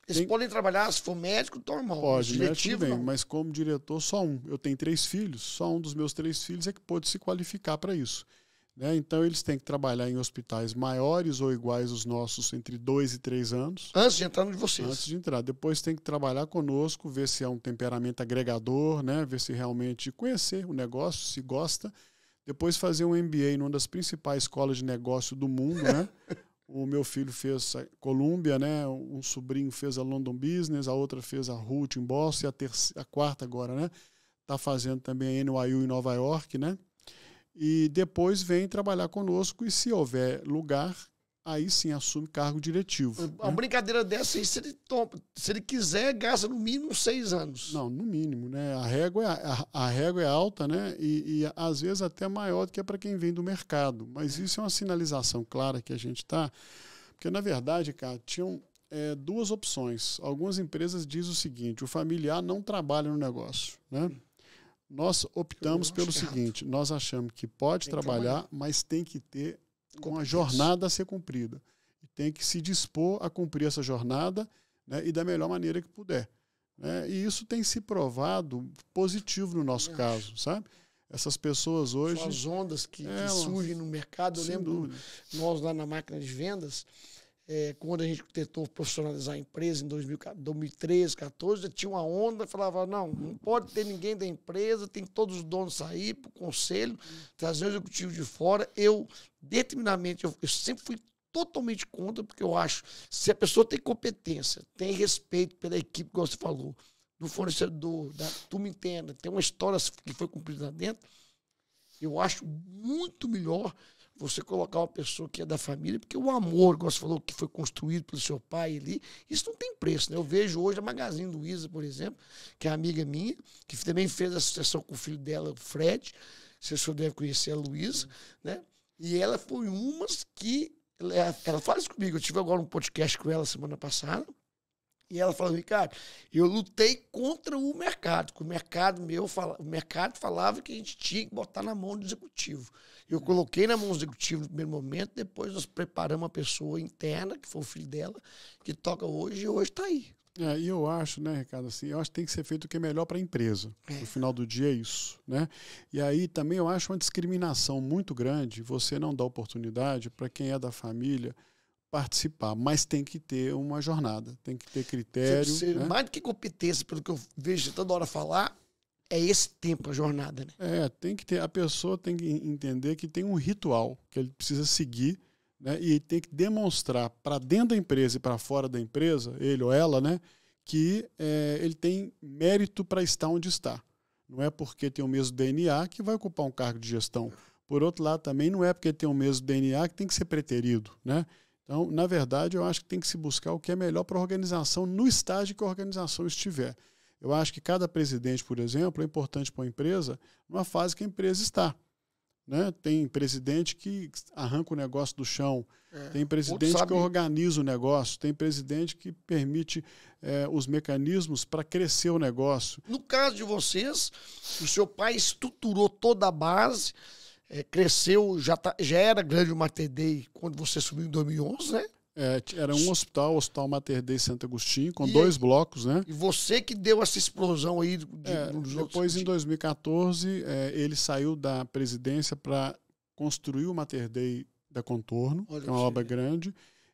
Eles tem... podem trabalhar, se for médico, então, irmão. Pode, né? diretivo, médico mas como diretor, só um. Eu tenho três filhos, só um dos meus três filhos é que pode se qualificar para isso. Né? Então, eles têm que trabalhar em hospitais maiores ou iguais aos nossos, entre dois e três anos. Antes de entrar no de vocês. Antes de entrar. Depois tem que trabalhar conosco, ver se é um temperamento agregador, né? ver se realmente conhecer o negócio, se gosta. Depois fazer um MBA em uma das principais escolas de negócio do mundo, né? [laughs] O meu filho fez a Colômbia, né? Um sobrinho fez a London Business, a outra fez a Ruth em Boston, e a, terceira, a quarta agora, né? Está fazendo também a NYU em Nova York, né? E depois vem trabalhar conosco e se houver lugar, aí sim assume cargo diretivo. Uma né? brincadeira dessa aí, se ele, toma, se ele quiser, gasta no mínimo seis anos. Não, no mínimo, né? A régua é, a, a régua é alta, né? E, e, às vezes até maior do que é para quem vem do mercado. Mas isso é uma sinalização clara que a gente está. Porque, na verdade, cara, tinham é, duas opções. Algumas empresas dizem o seguinte: o familiar não trabalha no negócio, né? Nós optamos pelo seguinte: nós achamos que pode trabalhar, trabalhar, mas tem que ter com a jornada a ser cumprida. E tem que se dispor a cumprir essa jornada né, e da melhor maneira que puder. Né? E isso tem se provado positivo no nosso caso, sabe? Essas pessoas hoje. São as ondas que, que é, surgem no mercado. Eu lembro dúvida. nós lá na máquina de vendas é, quando a gente tentou profissionalizar a empresa em 2013, 14, tinha uma onda, falava, não, não pode ter ninguém da empresa, tem todos os donos sair para o conselho, trazer o executivo de fora. Eu, determinadamente, eu, eu sempre fui totalmente contra, porque eu acho, se a pessoa tem competência, tem respeito pela equipe, como você falou, do fornecedor, da turma interna, tem uma história que foi cumprida lá dentro, eu acho muito melhor você colocar uma pessoa que é da família, porque o amor, como você falou, que foi construído pelo seu pai ali, isso não tem preço. Né? Eu vejo hoje a Magazine Luiza, por exemplo, que é amiga minha, que também fez associação com o filho dela, o Fred, você só deve conhecer a Luiza, né? E ela foi uma que. Ela, ela fala isso comigo. Eu tive agora um podcast com ela semana passada. E ela falou, Ricardo, eu lutei contra o mercado, que o mercado meu fala, o mercado falava que a gente tinha que botar na mão do executivo. Eu coloquei na mão do executivo no primeiro momento, depois nós preparamos uma pessoa interna, que foi o filho dela, que toca hoje e hoje está aí. É, e eu acho, né, Ricardo, assim, eu acho que tem que ser feito o que é melhor para a empresa. É. No final do dia é isso, né? E aí também eu acho uma discriminação muito grande você não dar oportunidade para quem é da família participar, mas tem que ter uma jornada, tem que ter critério. Você, né? Mais do que competência, pelo que eu vejo toda hora falar, é esse tempo a jornada, né? É, tem que ter a pessoa tem que entender que tem um ritual que ele precisa seguir, né? E tem que demonstrar para dentro da empresa e para fora da empresa, ele ou ela, né, que é, ele tem mérito para estar onde está. Não é porque tem o mesmo DNA que vai ocupar um cargo de gestão. Por outro lado, também não é porque tem o mesmo DNA que tem que ser preterido, né? Então, na verdade, eu acho que tem que se buscar o que é melhor para a organização no estágio que a organização estiver. Eu acho que cada presidente, por exemplo, é importante para a empresa numa fase que a empresa está. Né? Tem presidente que arranca o negócio do chão, é, tem presidente que organiza o negócio, tem presidente que permite é, os mecanismos para crescer o negócio. No caso de vocês, o seu pai estruturou toda a base, é, cresceu, já, tá, já era grande o Mater Dei quando você subiu em 2011, né? É, era um hospital, o Hospital Mater Dei Santo Agostinho, com e, dois blocos, né? E você que deu essa explosão aí de, é, Depois, outros... em 2014, é, ele saiu da presidência para construir o Mater Dei da Contorno, Olha que é uma obra grande.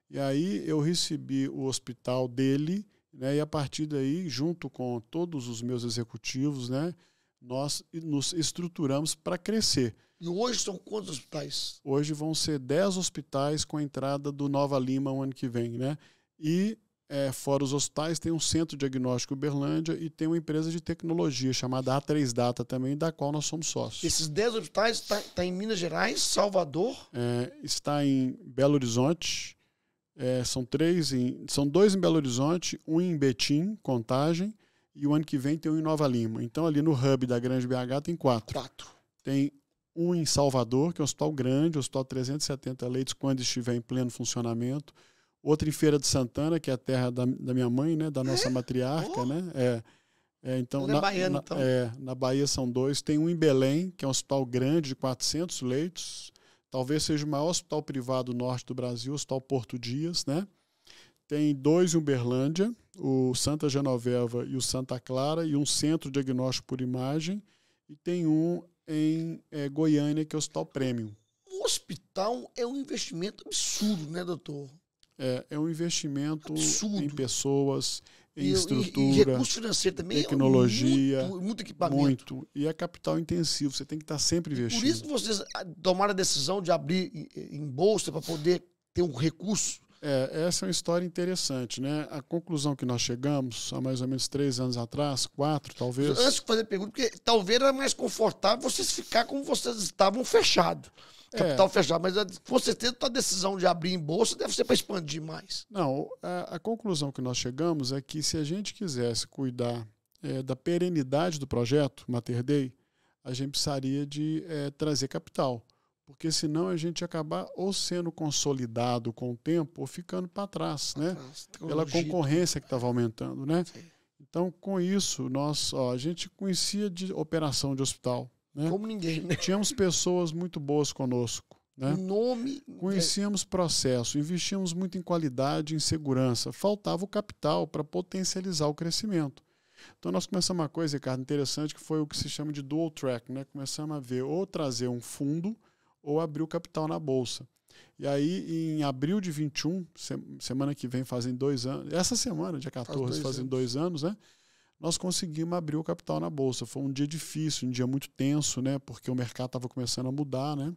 E aí eu recebi o hospital dele, né? E a partir daí, junto com todos os meus executivos, né? nós nos estruturamos para crescer. E hoje são quantos hospitais? Hoje vão ser 10 hospitais com a entrada do Nova Lima o ano que vem, né? E é, fora os hospitais, tem um centro diagnóstico Uberlândia e tem uma empresa de tecnologia chamada A3 Data também, da qual nós somos sócios. Esses 10 hospitais estão tá, tá em Minas Gerais, Salvador? É, está em Belo Horizonte, é, são três em, são dois em Belo Horizonte, um em Betim, Contagem, e o ano que vem tem um em Nova Lima. Então, ali no hub da Grande BH tem quatro. Quatro. Tem um em Salvador, que é um hospital grande, um hospital 370 leitos, quando estiver em pleno funcionamento. outro em Feira de Santana, que é a terra da, da minha mãe, né? Da nossa é? matriarca, oh. né? É. É, então, é na, baiano, então. é, na Bahia são dois. Tem um em Belém, que é um hospital grande de 400 leitos. Talvez seja o maior hospital privado norte do Brasil, o Hospital Porto Dias, né? Tem dois em Uberlândia, o Santa Genoveva e o Santa Clara, e um centro de diagnóstico por imagem. E tem um em é, Goiânia, que é o Hospital Premium. O hospital é um investimento absurdo, né, doutor? É, é um investimento absurdo. em pessoas, em e, estrutura, e, e recurso financeiro também, é tecnologia, muito, muito, equipamento. Muito. E é capital intensivo, você tem que estar sempre investindo. por isso que vocês ah, tomaram a decisão de abrir eh, eh, em bolsa para poder ter um recurso é, essa é uma história interessante, né? A conclusão que nós chegamos há mais ou menos três anos atrás, quatro talvez. Antes de fazer pergunta, porque talvez era mais confortável vocês ficar como vocês estavam fechado. É. Capital é. fechado, mas eh, com certeza a decisão de abrir em bolsa deve ser para expandir mais. Não, a, a, conclusão que nós chegamos é que se a gente quisesse cuidar é, da perenidade do projeto Mater Dei, a gente precisaria de é, trazer capital porque senão a gente acabar ou sendo consolidado com o tempo ou ficando para trás, pra né? Trás, Pela concorrência que estava aumentando, né? Sim. Então, com isso, nós, ó, a gente conhecia de operação de hospital, né? Como ninguém, né? Tínhamos pessoas muito boas conosco, né? Nome Conhecíamos processo, investíamos muito em qualidade, em segurança. Faltava o capital para potencializar o crescimento. Então nós começamos uma coisa, Ricardo, interessante, que foi o que se chama de dual track, né? Começamos a ver ou trazer um fundo ou abriu capital na bolsa. E aí, em abril de 21, semana que vem fazem dois anos, essa semana, dia 14, Faz dois fazem anos. dois anos, né? Nós conseguimos abrir o capital na bolsa. Foi um dia difícil, um dia muito tenso, né? Porque o mercado estava começando a mudar, né?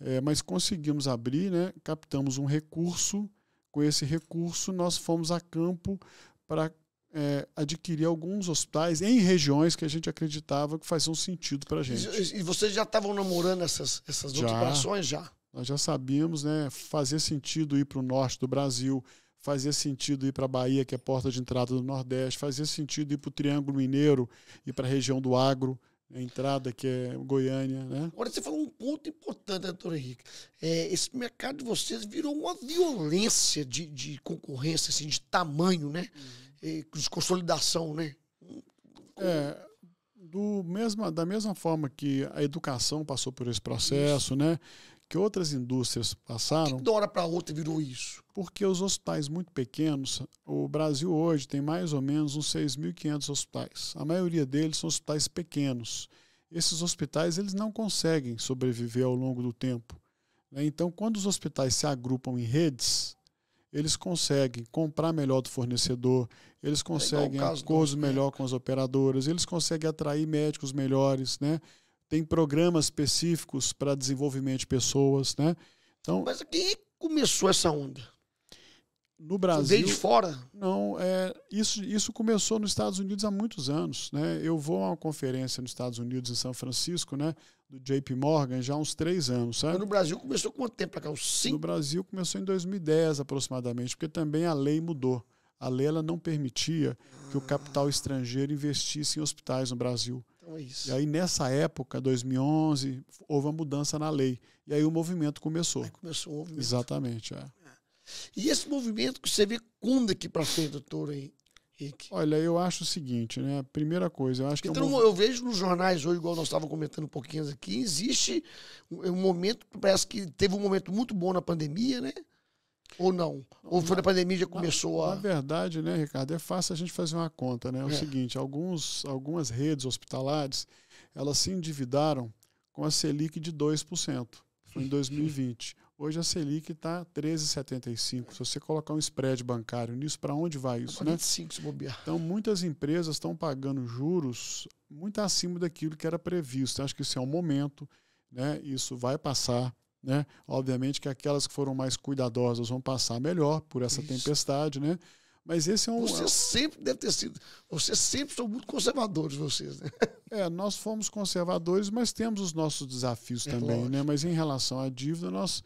É, mas conseguimos abrir, né? Captamos um recurso. Com esse recurso, nós fomos a campo para é, adquirir alguns hospitais em regiões que a gente acreditava que fazia um sentido para a gente. E, e, vocês já estavam namorando essas, essas já, operações já? Nós já sabíamos, né? Fazia sentido ir para o norte do Brasil, fazia sentido ir para a Bahia, que é a porta de entrada do Nordeste, fazia sentido ir para o Triângulo Mineiro e para a região do agro, a né, entrada que é Goiânia, né? Agora você falou um ponto importante, doutor Henrique. É, esse mercado de vocês virou uma violência de, de concorrência, assim, de tamanho, né? Hum e consolidação, né? É, do mesma, da mesma forma que a educação passou por esse processo, isso. né? Que outras indústrias passaram. Que de hora para outra virou isso? Porque os hospitais muito pequenos, o Brasil hoje tem mais ou menos uns 6.500 hospitais. A maioria deles são hospitais pequenos. Esses hospitais eles não conseguem sobreviver ao longo do tempo. Né? Então, quando os hospitais se agrupam em redes, eles conseguem comprar melhor do fornecedor, eles conseguem acordos melhor com as operadoras, eles conseguem atrair médicos melhores, né? Tem programas específicos para desenvolvimento de pessoas, né? Então, Mas quem é começou essa onda? no Brasil. Veio de fora? Não, é, isso, isso começou nos Estados Unidos há muitos anos. Né? Eu vou a uma conferência nos Estados Unidos, em São Francisco, né? do JP Morgan, já há uns três anos. Sabe? Mas no Brasil começou quanto tempo para cá? cinco? No Brasil começou em 2010 aproximadamente, porque também a lei mudou. A lei ela não permitia que o capital estrangeiro investisse em hospitais no Brasil. Então é isso. E aí, nessa época, 2011, houve a mudança na lei. E aí o movimento começou. Aí começou o movimento. Exatamente. É. E esse movimento que você vê quando aqui é para frente, doutor Henrique? Olha, eu acho o seguinte, né? Primeira coisa, eu acho então, que. Então, é um... eu vejo nos jornais hoje, igual nós estávamos comentando um pouquinho aqui, existe um é momento, parece que teve um momento muito bom na pandemia, né? Ou não? Ou foi na, na pandemia já começou na, a. Na verdade, né, Ricardo, é fácil a gente fazer uma conta, né? É o é. seguinte, alguns, algumas redes hospitalares, elas se endividaram com a Selic de 2%. Foi em 2020. Hoje a Selic está 13,75. Se você colocar um spread bancário nisso, para onde vai isso? 45, né? se bobear. Então, muitas empresas estão pagando juros muito acima daquilo que era previsto. Eu acho que isso é um momento, né? isso vai passar. Né? Obviamente que aquelas que foram mais cuidadosas vão passar melhor por essa isso. tempestade, né? Mas esse é um. Você é sempre deve ter sido. Você sempre são muito conservadores, vocês, né? [laughs] É, nós fomos conservadores, mas temos os nossos desafios é também, né? lógico. né? Mas em relação à dívida, nós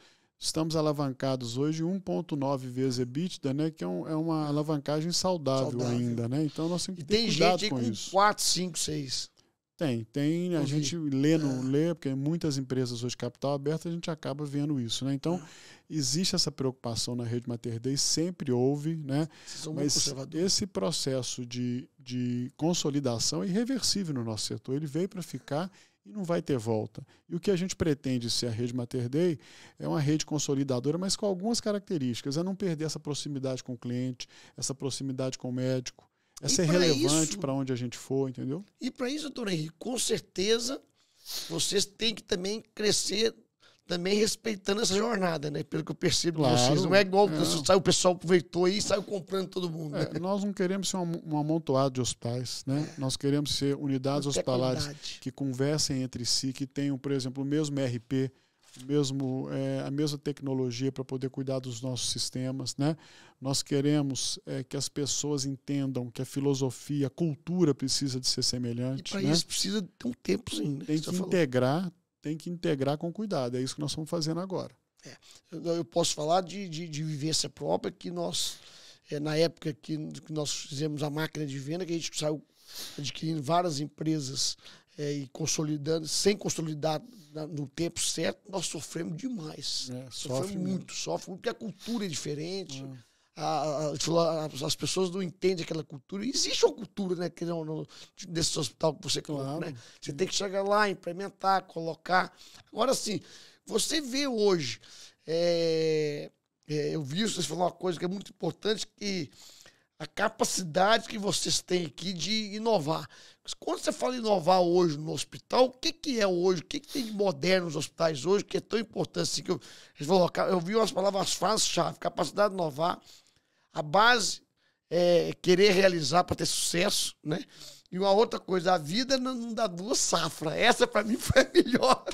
Estamos alavancados hoje 1,9 vezes EBITDA, né? Que é, um, é uma alavancagem saudável, saudável, ainda, né? Então nós temos que ter tem cuidado gente com, com isso. 4, 5, 6. Tem, tem. A Ouvi. gente lê, não é. lê, porque muitas empresas hoje capital aberto, a gente acaba vendo isso, né? Então, é. existe essa preocupação na rede Mater Dei, sempre houve, né? Mas esse processo de, de consolidação é irreversível no nosso setor. Ele veio para ficar e não vai ter volta. E o que a gente pretende ser a rede Mater Day é uma rede consolidadora, mas com algumas características. É não perder essa proximidade com o cliente, essa proximidade com o médico, é e ser relevante para onde a gente for, entendeu? E para isso, doutor Henrique, com certeza vocês têm que também crescer também respeitando essa jornada, né? Pelo que eu percebo claro, vocês. Não é igual é. o pessoal aproveitou aí e saiu comprando todo mundo. É, né? Nós não queremos ser um, um amontoado de hospitais, né? É. Nós queremos ser unidades hospitalares que conversem entre si, que tenham, por exemplo, o mesmo RP, mesmo, é, a mesma tecnologia para poder cuidar dos nossos sistemas, né? Nós queremos é, que as pessoas entendam que a filosofia, a cultura precisa de ser semelhante. E para né? isso precisa ter um tempo Né? Tem que tá integrar falou tem que integrar com cuidado. É isso que nós estamos fazendo agora. É. Eu posso falar de, de, de vivência própria que nós, é, na época que, que, nós fizemos a máquina de venda, que a gente saiu adquirindo várias empresas é, e consolidando, sem consolidar na, no tempo certo, nós sofremos demais. É, sofremos sofre muito, muito, sofre porque a cultura é diferente. É a, a, as pessoas não entendem aquela cultura. Existe uma cultura, né, que não, desse hospital que você colocou, claro. né? Você tem que chegar lá, implementar, colocar. Agora, assim, você vê hoje, é, é, eu vi você falar uma coisa que é muito importante, que a capacidade que vocês têm aqui de inovar. Quando você fala inovar hoje no hospital, o que, que é hoje? O que, que tem de moderno nos hospitais hoje que é tão importante? Assim, que eu, eu vi umas palavras, frases-chave, capacidade de inovar, a base é querer realizar para ter sucesso, né? E uma outra coisa, a vida não dá duas safras. Essa para mim [laughs] foi a melhor.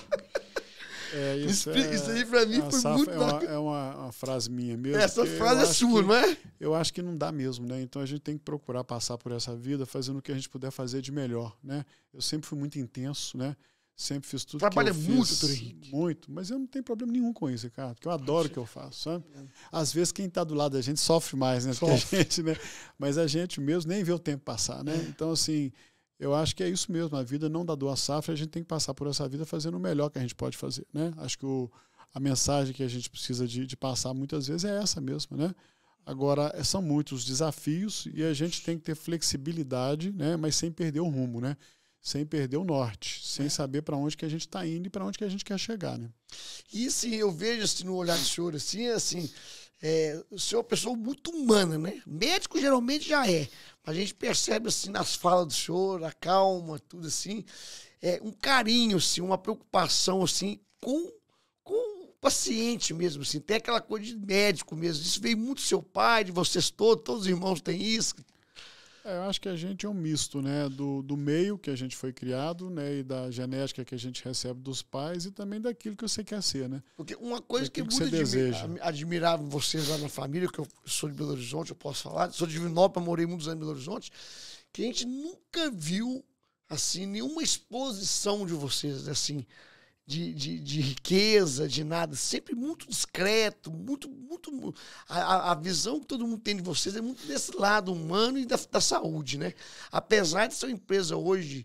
É, isso, isso, é, isso, aí para mim foi muito é uma, é uma, uma, frase minha mesmo. Essa frase é sua, que, não é? Eu acho que não dá mesmo, né? Então a gente tem que procurar passar por essa vida fazendo o que a gente puder fazer de melhor, né? Eu sempre fui muito intenso, né? Sempre fiz tudo. Trabalha muito, fiz, doutor Henrique. Muito, mas eu não tenho problema nenhum com isso, Ricardo, porque eu adoro o que eu faço, sabe? Às vezes quem está do lado da gente sofre mais, né? Sofre. Gente, né? Mas a gente mesmo nem vê o tempo passar, né? É. Então, assim, eu acho que é isso mesmo. A vida não dá duas safras, a gente tem que passar por essa vida fazendo o melhor que a gente pode fazer, né? Acho que o, a mensagem que a gente precisa de, de passar muitas vezes é essa mesmo, né? Agora, é, são muitos desafios e a gente tem que ter flexibilidade, né? Mas sem perder o rumo, né? sem perder o norte, sem é. saber para onde que a gente está indo e para onde que a gente quer chegar, né? E sim, eu vejo assim, no olhar do senhor assim, assim, é, o senhor é uma pessoa muito humana, né? Médico geralmente já é, mas a gente percebe assim nas falas do senhor, a calma, tudo assim, é um carinho, assim, uma preocupação assim com com o paciente mesmo, assim, tem aquela coisa de médico mesmo. Isso veio muito do seu pai, de vocês todos, todos os irmãos têm isso, é, eu acho que a gente é um misto, né, do, do meio que a gente foi criado, né, e da genética que a gente recebe dos pais e também daquilo que você quer ser, né? Porque uma coisa que, que você deseja. admirava vocês lá na família, que eu sou de Belo Horizonte, eu posso falar, sou de Divinópolis, morei muitos anos em Belo Horizonte, que a gente nunca viu assim nenhuma exposição de vocês, assim, de, de, de, riqueza, de nada. Sempre muito discreto, muito. muito a, a, visão que todo mundo tem de vocês é muito desse lado humano e da, da saúde, né? Apesar de ser uma empresa hoje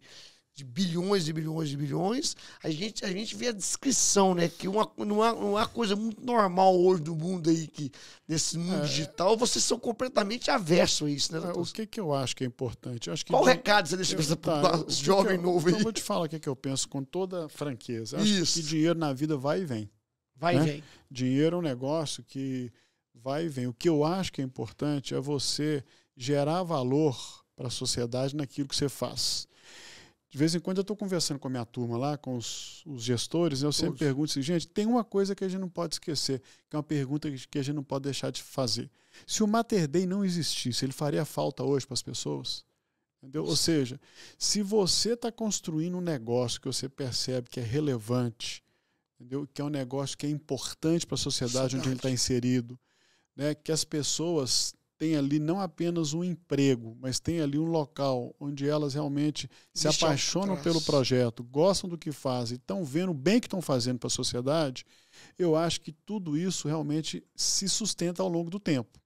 de bilhões e bilhões e bilhões, a gente, a gente vê a descrição, né? Que uma, não, há, não há coisa muito normal hoje do mundo aí, que nesse mundo é. digital, vocês são completamente aversos a isso, né? O que, que eu acho que é importante? Eu acho que Qual de... recado você deixa para tá, esse jovem eu, novo aí? Eu vou te falar o que, que eu penso com toda franqueza. Acho isso. que dinheiro na vida vai e vem. Vai né? e vem. Dinheiro é um negócio que vai e vem. O que eu acho que é importante é você gerar valor para a sociedade naquilo que você faz. De vez em quando eu estou conversando com a minha turma lá, com os, os gestores, né, eu Todos. sempre pergunto assim, gente, tem uma coisa que a gente não pode esquecer, que é uma pergunta que a gente não pode deixar de fazer. Se o Mater Day não existisse, ele faria falta hoje para as pessoas? Entendeu? Ou seja, se você está construindo um negócio que você percebe que é relevante, entendeu? que é um negócio que é importante para a sociedade, sociedade onde ele está inserido, né? que as pessoas tem ali não apenas um emprego, mas tem ali um local onde elas realmente se Deixa apaixonam pelo projeto, gostam do que fazem, estão vendo o bem que estão fazendo para a sociedade, eu acho que tudo isso realmente se sustenta ao longo do tempo.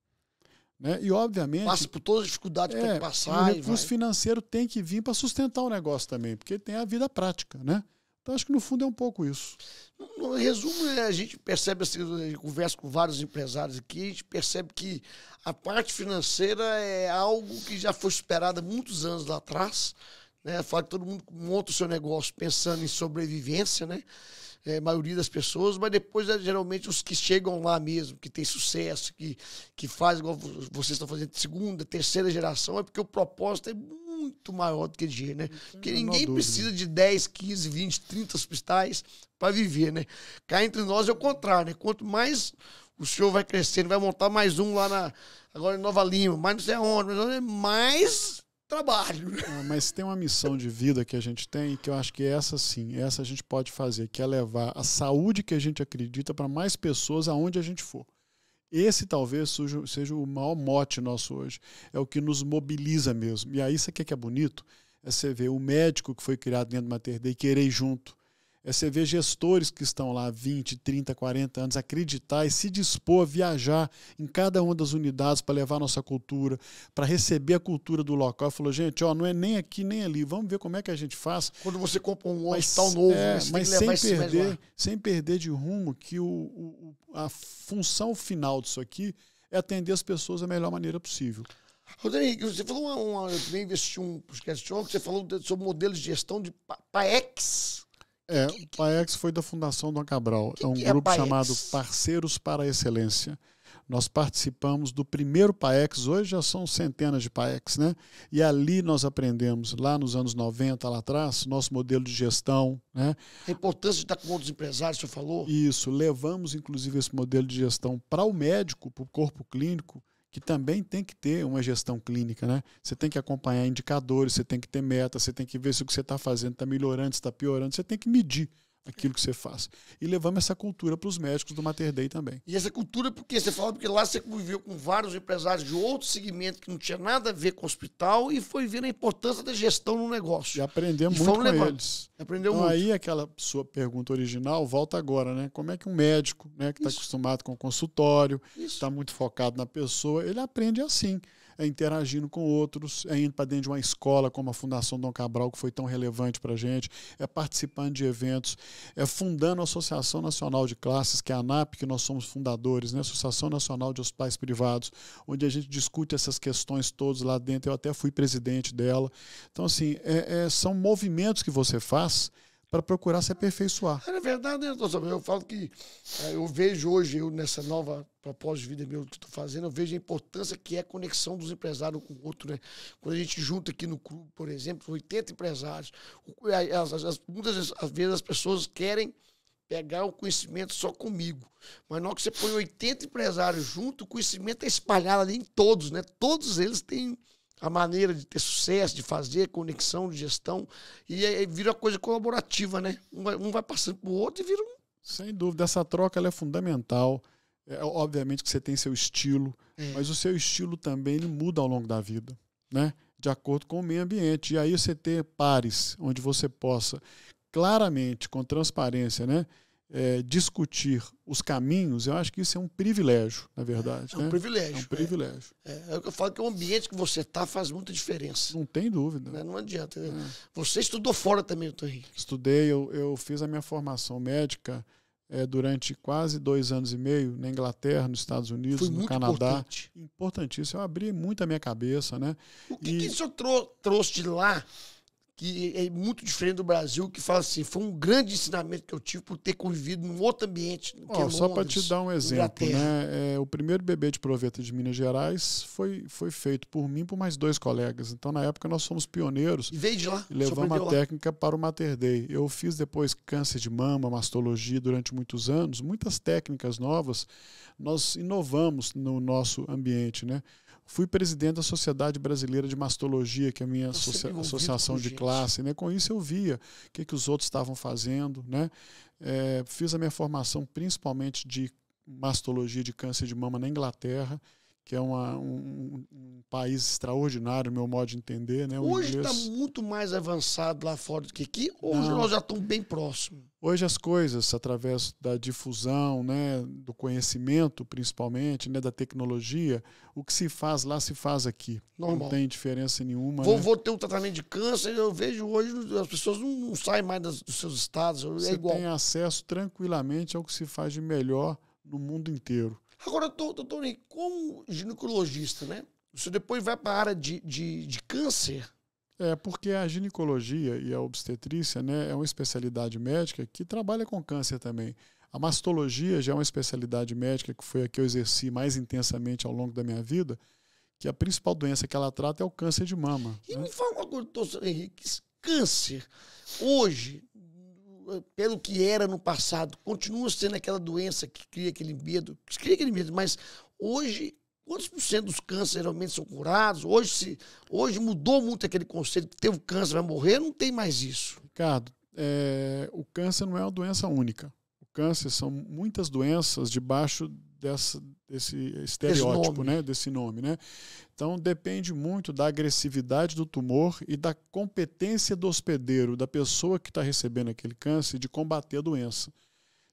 Né? E, obviamente. Passa por todas as dificuldades é, que tem que é, passar. O recurso financeiro tem que vir para sustentar o negócio também, porque tem a vida prática, né? Então, acho que no fundo é um pouco isso. No resumo, é, a gente percebe, assim, gente conversa com vários empresários aqui, a gente percebe que a parte financeira é algo que já foi superada muitos anos lá atrás. Né? Fala que todo mundo monta o seu negócio pensando em sobrevivência, né? É, a maioria das pessoas, mas depois é, geralmente os que chegam lá mesmo, que tem sucesso, que, que faz igual vocês estão fazendo, segunda, terceira geração, é porque o propósito é muito maior do que dinheiro, né? Porque ninguém precisa de 10, 15, 20, 30 hospitais para viver, né? Cá entre nós é o contrário, né? Quanto mais o senhor vai crescendo, vai montar mais um lá na, agora em Nova Lima, mas não sei onde, mas é mais trabalho. Né? Ah, mas tem uma missão de vida que a gente tem que eu acho que é essa sim, é essa a gente pode fazer, que é levar a saúde que a gente acredita para mais pessoas aonde a gente for. Esse talvez seja o maior mote nosso hoje. É o que nos mobiliza mesmo. E aí, você quer é que é bonito? É você ver o médico que foi criado dentro de uma TRD e querer ir junto. É você ver gestores que estão lá 20, 30, 40 anos acreditar e se dispor a viajar em cada uma das unidades para levar a nossa cultura, para receber a cultura do local. Falou, gente, ó, não é nem aqui nem ali, vamos ver como é que a gente faz. Quando você compra um hospital novo, é, mas sem perder, sem perder de rumo que o, o, a função final disso aqui é atender as pessoas da melhor maneira possível. Rodrigo, você falou uma, uma, eu também investi um podcast que você falou sobre modelos de gestão de PAEX. É, o PAEX foi da Fundação do Cabral. Que, é um é grupo é chamado Parceiros para a Excelência. Nós participamos do primeiro PAEX, hoje já são centenas de PAEX, né? E ali nós aprendemos, lá nos anos 90, lá atrás, nosso modelo de gestão, né? A importância de estar com outros empresários, o senhor falou? Isso, levamos inclusive esse modelo de gestão para o médico, para o corpo clínico, que também tem que ter uma gestão clínica, né? Você tem que acompanhar indicadores, você tem que ter metas, você tem que ver se o que você está fazendo está melhorando, está piorando, você tem que medir aquilo que você faz. E levamos essa cultura para os médicos do Mater Dei também. E essa cultura, porque você fala, porque lá você conviveu com vários empresários de outros segmentos que não tinha nada a ver com o hospital e foi vendo a importância da gestão no negócio. E aprendemos muito com eles. Aprendeu então, muito. aí aquela sua pergunta original volta agora, né? Como é que um médico, né, que está acostumado com o consultório, está muito focado na pessoa, ele aprende assim é interagindo com outros, é indo para dentro de uma escola como a Fundação Dom Cabral, que foi tão relevante para a gente, é participando de eventos, é fundando a Associação Nacional de Classes, que é a ANAP, que nós somos fundadores, né? Associação Nacional de Hospitais Privados, onde a gente discute essas questões todas lá dentro. Eu até fui presidente dela. Então, assim, é, é, são movimentos que você faz para procurar se aperfeiçoar. É, na verdade, né, eu falo que é, eu vejo hoje, eu nessa nova propósito de vida meu que estou fazendo, eu vejo a importância que é a conexão dos empresários com o outro. Né? Quando a gente junta aqui no clube, por exemplo, 80 empresários, é, é, as, as, muitas vezes as pessoas querem pegar o conhecimento só comigo. Mas na hora que você põe 80 empresários junto, o conhecimento é espalhado ali em todos, né? Todos eles têm a maneira de ter sucesso, de fazer conexão de gestão. E aí vira uma coisa colaborativa, né? Um vai, um vai passando para o outro e vira um. Sem dúvida, essa troca é fundamental. É, obviamente que você tem seu estilo, é. mas o seu estilo também ele muda ao longo da vida, né? De acordo com o meio ambiente. E aí você ter pares onde você possa claramente, com transparência, né? é, discutir os caminhos, eu acho que isso é um privilégio, na verdade. É, um né? privilégio. É um privilégio. É, é, o que eu falo que o ambiente que você está faz muita diferença. Não tem dúvida. Não, né? não adianta. Né? É. Você estudou fora também, Dr. Henrique? Estudei, eu, eu fiz a minha formação médica é, durante quase dois anos e meio na Inglaterra, nos Estados Unidos, Foi no Canadá. Importante. Importantíssimo. Eu abri muito a minha cabeça, né? O que, e... que isso trou trouxe de lá? que é muito diferente do Brasil, que fala assim, foi um grande ensinamento que eu tive por ter convivido num outro ambiente. Que oh, é só para te dar um exemplo, né? É, o primeiro bebê de proveta de Minas Gerais foi, foi feito por mim e por mais dois colegas. Então, na época, nós fomos pioneiros. E veio de lá. E levamos a lá. técnica para o Mater Day. Eu fiz depois câncer de mama, mastologia durante muitos anos, muitas técnicas novas. Nós inovamos no nosso ambiente, né? Fui presidente da Sociedade Brasileira de Mastologia, que é a minha tá associa associação de gente. classe. Né? Com isso eu via o que, que os outros estavam fazendo. Né? É, fiz a minha formação principalmente de mastologia de câncer de mama na Inglaterra que é uma, um, um, país extraordinário, meu modo de entender. Né? hoje está inglês... Tá muito mais avançado lá fora do que aqui, hoje Não. nós já estamos bem próximos. Hoje as coisas, através da difusão, né, do conhecimento principalmente, né, da tecnologia, o que se faz lá se faz aqui. Normal. Não tem diferença nenhuma. Vou, né? vou ter um tratamento de câncer, eu vejo hoje as pessoas não, não saem mais das, dos seus estados, é Você é igual. tem acesso tranquilamente ao que se faz de melhor no mundo inteiro. Agora, doutor Tony, como ginecologista, né? Você depois vai para a área de, de, de câncer. É, porque a ginecologia e a obstetrícia né, é uma especialidade médica que trabalha com câncer também. A mastologia já é uma especialidade médica que foi a que eu exerci mais intensamente ao longo da minha vida, que a principal doença que ela trata é o câncer de mama. E né? me fala uma coisa, doutor Henrique, câncer hoje pelo que era no passado, continua sendo aquela doença que cria aquele medo, que cria aquele medo, mas hoje quantos por cento dos cânceres realmente são curados? Hoje, se, hoje mudou muito aquele conceito que teve câncer, vai morrer, não tem mais isso. Ricardo, é, o câncer não é uma doença única. O câncer são muitas doenças debaixo dessa, desse estereótipo, né? desse nome. Né? Então, depende muito da agressividade do tumor e da competência do hospedeiro, da pessoa que está recebendo aquele câncer, de combater a doença.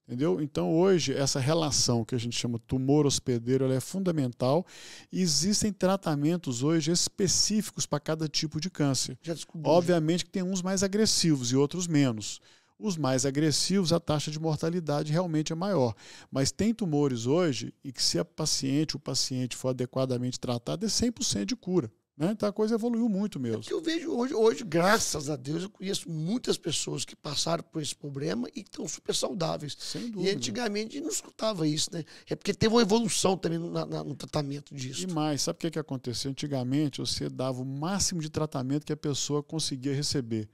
Entendeu? Então, hoje, essa relação que a gente chama tumor hospedeiro é fundamental. E existem tratamentos hoje específicos para cada tipo de câncer. Já né? Obviamente que tem uns mais agressivos e outros menos. Os mais agressivos, a taxa de mortalidade realmente é maior. Mas tem tumores hoje e que, se a paciente, o paciente for adequadamente tratado, é 100% de cura. Né? Então a coisa evoluiu muito mesmo. É eu vejo hoje, hoje, graças a Deus, eu conheço muitas pessoas que passaram por esse problema e que estão super saudáveis. Sem dúvida. E antigamente não escutava isso, né? É porque teve uma evolução também no, na, no tratamento disso. E mais, sabe o que, que aconteceu? Antigamente você dava o máximo de tratamento que a pessoa conseguia receber.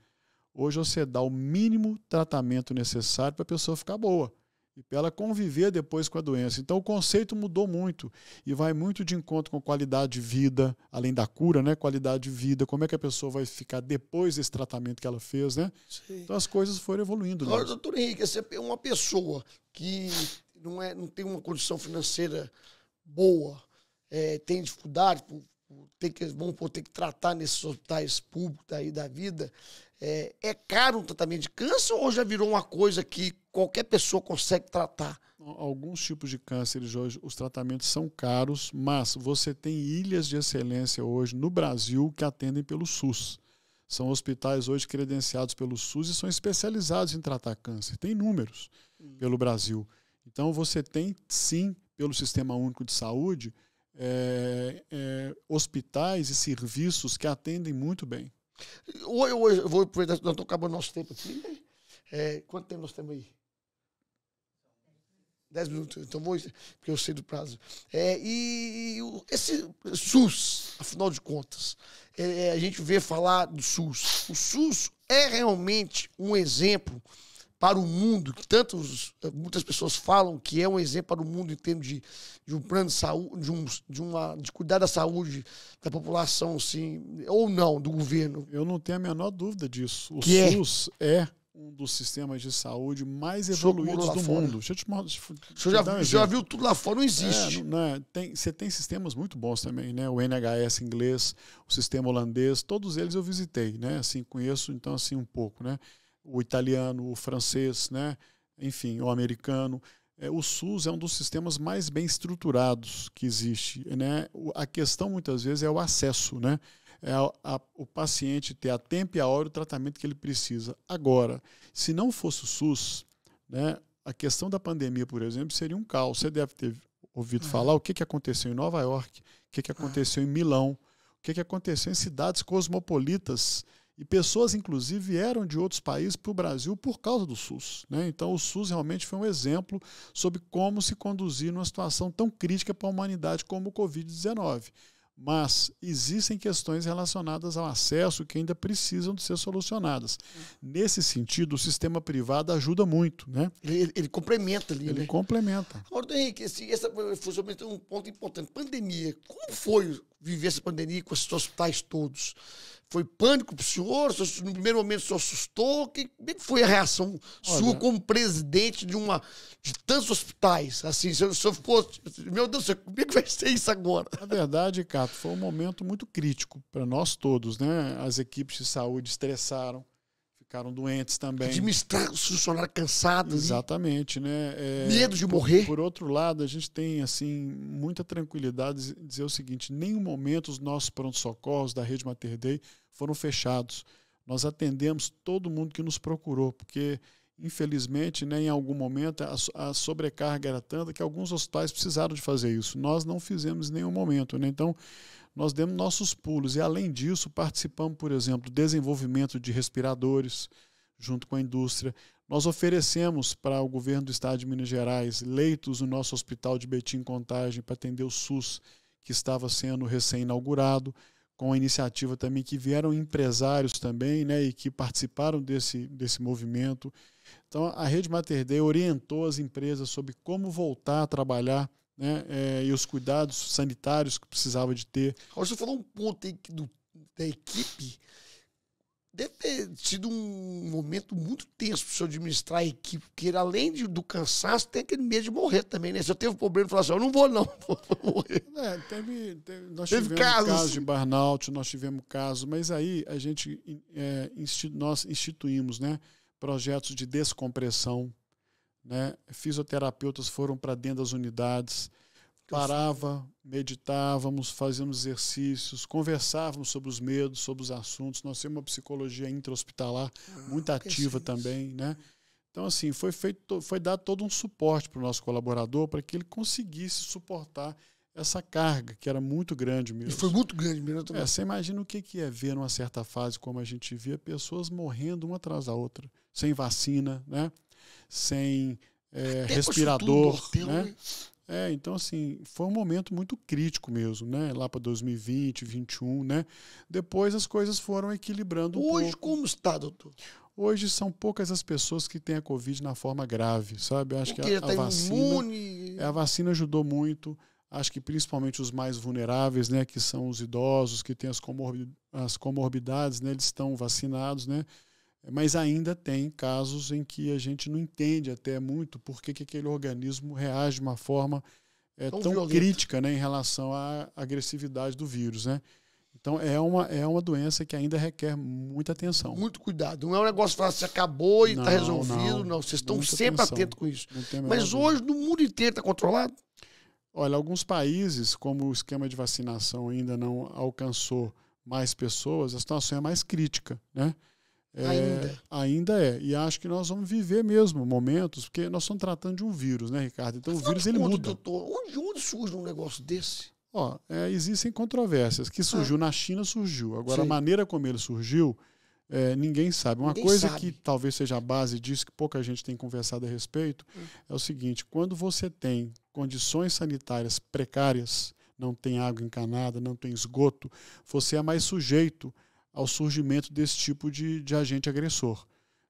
Hoje você dá o mínimo tratamento necessário para a pessoa ficar boa e para ela conviver depois com a doença. Então o conceito mudou muito e vai muito de encontro com qualidade de vida, além da cura, né? Qualidade de vida, como é que a pessoa vai ficar depois desse tratamento que ela fez, né? Sim. Então as coisas foram evoluindo. Né? Agora, né? doutor Henrique, é uma pessoa que não, é, não tem uma condição financeira boa, é, tem dificuldade, tem que, vamos por, ter que tratar nesses hospitais públicos aí da vida, é, é caro o tratamento de câncer ou já virou uma coisa que qualquer pessoa consegue tratar? Alguns tipos de cânceres hoje, os tratamentos são caros, mas você tem ilhas de excelência hoje no Brasil que atendem pelo SUS. São hospitais hoje credenciados pelo SUS e são especializados em tratar câncer. Tem números hum. pelo Brasil. Então você tem, sim, pelo Sistema Único de Saúde, é, é, hospitais e serviços que atendem muito bem. Hoje, hoje eu vou aproveitar, nós estamos acabando nosso tempo aqui. É, quanto tempo nós temos aí? Dez minutos, então vou, porque eu sei do prazo. É, e esse SUS, afinal de contas, é, é, a gente vê falar do SUS. O SUS é realmente um exemplo para o mundo, que tantos, muitas pessoas falam que é um exemplo para o mundo em termos de, de um plano de saúde, de, um, de, uma, de cuidar da saúde da população, assim ou não, do governo. Eu não tenho a menor dúvida disso. O que é? SUS é, é um dos sistemas de saúde mais evoluídos do mundo. Deixa eu te mostrar. O senhor já, um já viu tudo lá fora, não existe. É, não é, tem, você tem sistemas muito bons também, né? O NHS inglês, o sistema holandês, todos eles eu visitei, né? Assim, conheço então assim um pouco, né? o italiano, o francês, né? enfim, o americano. É, o SUS é um dos sistemas mais bem estruturados que existe. Né? A questão, muitas vezes, é o acesso, né? É a, a, o paciente ter a tempo e a hora o tratamento que ele precisa. Agora, se não fosse o SUS, né, a questão da pandemia, por exemplo, seria um caos. Você deve ter ouvido é. falar o que, que aconteceu em Nova York, o que, que é. aconteceu é. em Milão, o que, que aconteceu em cidades cosmopolitas e pessoas, inclusive, vieram de outros países para o Brasil por causa do SUS. Né? Então, o SUS realmente foi um exemplo sobre como se conduzir numa situação tão crítica para a humanidade como o Covid-19. Mas existem questões relacionadas ao acesso que ainda precisam de ser solucionadas. Uhum. Nesse sentido, o sistema privado ajuda muito. Né? Ele, ele complementa ali. Ele né? complementa. Agora, Henrique, esse, foi um ponto importante. Pandemia. Como foi viver essa pandemia com esses hospitais todos? Foi pânico para o senhor? No primeiro momento o senhor assustou? Que, como é foi a reação Olha. sua como presidente de uma de tantos hospitais? Assim, o senhor ficou. Meu Deus do céu, como é que vai ser isso agora? Na verdade, Cato, foi um momento muito crítico para nós todos, né? As equipes de saúde estressaram, ficaram doentes também. Administrar os funcionários cansados. Exatamente, né? É, Medo de morrer. Por outro lado, a gente tem assim muita tranquilidade de dizer o seguinte: nenhum momento os nossos pronto socorros da rede Mater Dei foram fechados. Nós atendemos todo mundo que nos procurou, porque infelizmente, né, em algum momento, a, a, sobrecarga era tanta que alguns hospitais precisaram de fazer isso. Nós não fizemos em nenhum momento. Né? Então, nós demos nossos pulos. E, além disso, participamos, por exemplo, do desenvolvimento de respiradores junto com a indústria. Nós oferecemos para o governo do estado de Minas Gerais leitos no nosso hospital de Betim Contagem para atender o SUS, que estava sendo recém-inaugurado com a iniciativa também que vieram empresários também, né, e que participaram desse, desse movimento. Então, a Rede Mater Dei orientou as empresas sobre como voltar a trabalhar né, é, e os cuidados sanitários que precisava de ter. Você falou um ponto aí do, da equipe deve ter sido um momento muito tenso para o senhor administrar a equipe, porque ele, além de, do cansaço, tem aquele medo de morrer também, né? Se eu teve um problema, falou assim, eu não vou não, [laughs] vou morrer. É, teve, teve, nós teve tivemos casos. casos de burnout, nós tivemos casos, mas aí a gente, é, institu, nós instituímos, né, projetos de descompressão, né? Fisioterapeutas foram para dentro das unidades, parava, meditávamos, fazíamos exercícios, conversávamos sobre os medos, sobre os assuntos. Nós temos uma psicologia intra-hospitalar ah, muito ativa também, né? Então, assim, foi feito, foi dado todo um suporte para o nosso colaborador para que ele conseguisse suportar essa carga, que era muito grande mesmo. E foi muito grande mesmo. É, você imagina o que, que é ver numa certa fase, como a gente via, pessoas morrendo uma atrás da outra, sem vacina, né? sem é, respirador. Né? É, então assim, foi um momento muito crítico mesmo, né? Lá para 2020, 2021, né? Depois as coisas foram equilibrando um Hoje pouco. como está, doutor? Hoje são poucas as pessoas que têm a Covid na forma grave, sabe? acho Porque que a, tá a vacina, imune. É, a vacina ajudou muito. Acho que principalmente os mais vulneráveis, né? Que são os idosos, que têm as, comorbi as comorbidades, né? Eles estão vacinados, né? mas ainda tem casos em que a gente não entende até muito por que, que aquele organismo reage de uma forma é, tão, tão crítica né, em relação à agressividade do vírus. Né? Então é uma, é uma doença que ainda requer muita atenção. Muito cuidado. Não é um negócio que se acabou e está resolvido. Não, não. vocês estão muita sempre atenção. atentos com isso. Mas dúvida. hoje no mundo inteiro está controlado? Olha, alguns países, como o esquema de vacinação ainda não alcançou mais pessoas, a situação é mais crítica, né? É, ainda. Ainda é. E acho que nós vamos viver mesmo momentos, porque nós estamos tratando de um vírus, né, Ricardo? Então Mas o vírus ele conta, muda. Doutor, onde, onde surge um negócio desse? Ó, é, existem controvérsias. Que surgiu ah. na China, surgiu. Agora, Sim. a maneira como ele surgiu, é, ninguém sabe. Uma ninguém coisa sabe. que talvez seja a base disso, que pouca gente tem conversado a respeito, hum. é o seguinte: quando você tem condições sanitárias precárias, não tem água encanada, não tem esgoto, você é mais sujeito ao surgimento desse tipo de, de agente agressor.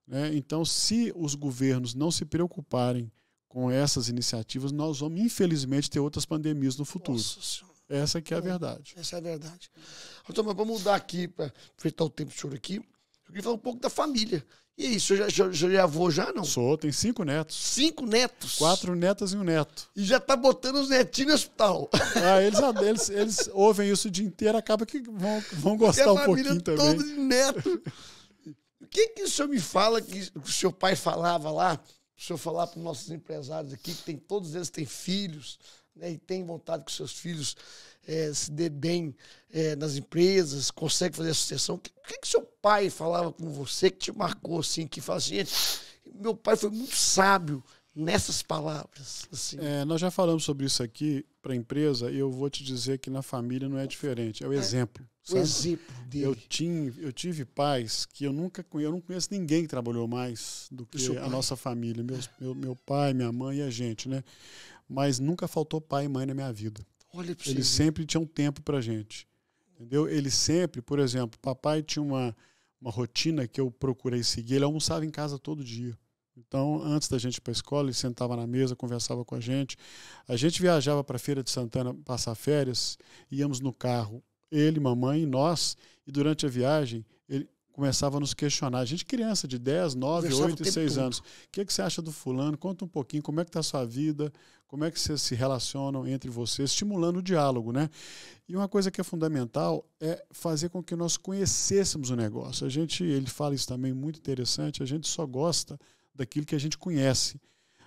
Né? Então, se os governos não se preocuparem com essas iniciativas, nós vamos, infelizmente, ter outras pandemias no futuro. Nossa Essa que é a verdade. Essa é a verdade. Então, mas vamos mudar aqui, para aproveitar o tempo do senhor aqui queria falar um pouco da família. E isso, já, já, já é avô já, não? Sou, tem cinco netos. Cinco netos? Quatro netas e um neto. E já tá botando os netinhos no hospital. Ah, eles, ah, eles, eles ouvem isso o dia inteiro, acaba que vão, vão gostar um pouquinho toda também. todo de neto. O que que o senhor me fala, que o seu pai falava lá, o senhor falar para os nossos empresários aqui, que tem, todos eles têm filhos, né, e tem vontade que seus filhos é, se dê bem é, nas empresas, consegue fazer a sucessão. O que, que, que, seu pai falava com você que te marcou assim, que fala assim, gente, meu pai foi muito sábio nessas palavras? Assim. É, nós já falamos sobre isso aqui para a empresa e eu vou te dizer que na família não é diferente, é o é. exemplo. O exemplo dele. Eu, tinha, eu tive pais que eu nunca conheço, eu não conheço ninguém que trabalhou mais do que a nossa família, meus, meu, meu pai, minha mãe e a gente, né? mas nunca faltou pai e mãe na minha vida. Olha pra Eles sempre tinham tempo pra gente. Entendeu? Ele sempre, por exemplo, papai tinha uma, uma rotina que eu procurei seguir, ele almoçava em casa todo dia. Então, antes da gente ir para a escola, ele sentava na mesa, conversava com a gente. A gente viajava para a Feira de Santana passar férias, íamos no carro, ele, mamãe e nós, e durante a viagem começava a nos questionar. A gente criança de 10, 9, 8 e 6 todo. anos. O que, é que você acha do fulano? Conta um pouquinho, como é que está a sua vida? Como é que vocês se relacionam entre vocês? Estimulando o diálogo, né? E uma coisa que é fundamental é fazer com que nós conhecêssemos o negócio. A gente, ele fala isso também muito interessante, a gente só gosta daquilo que a gente conhece.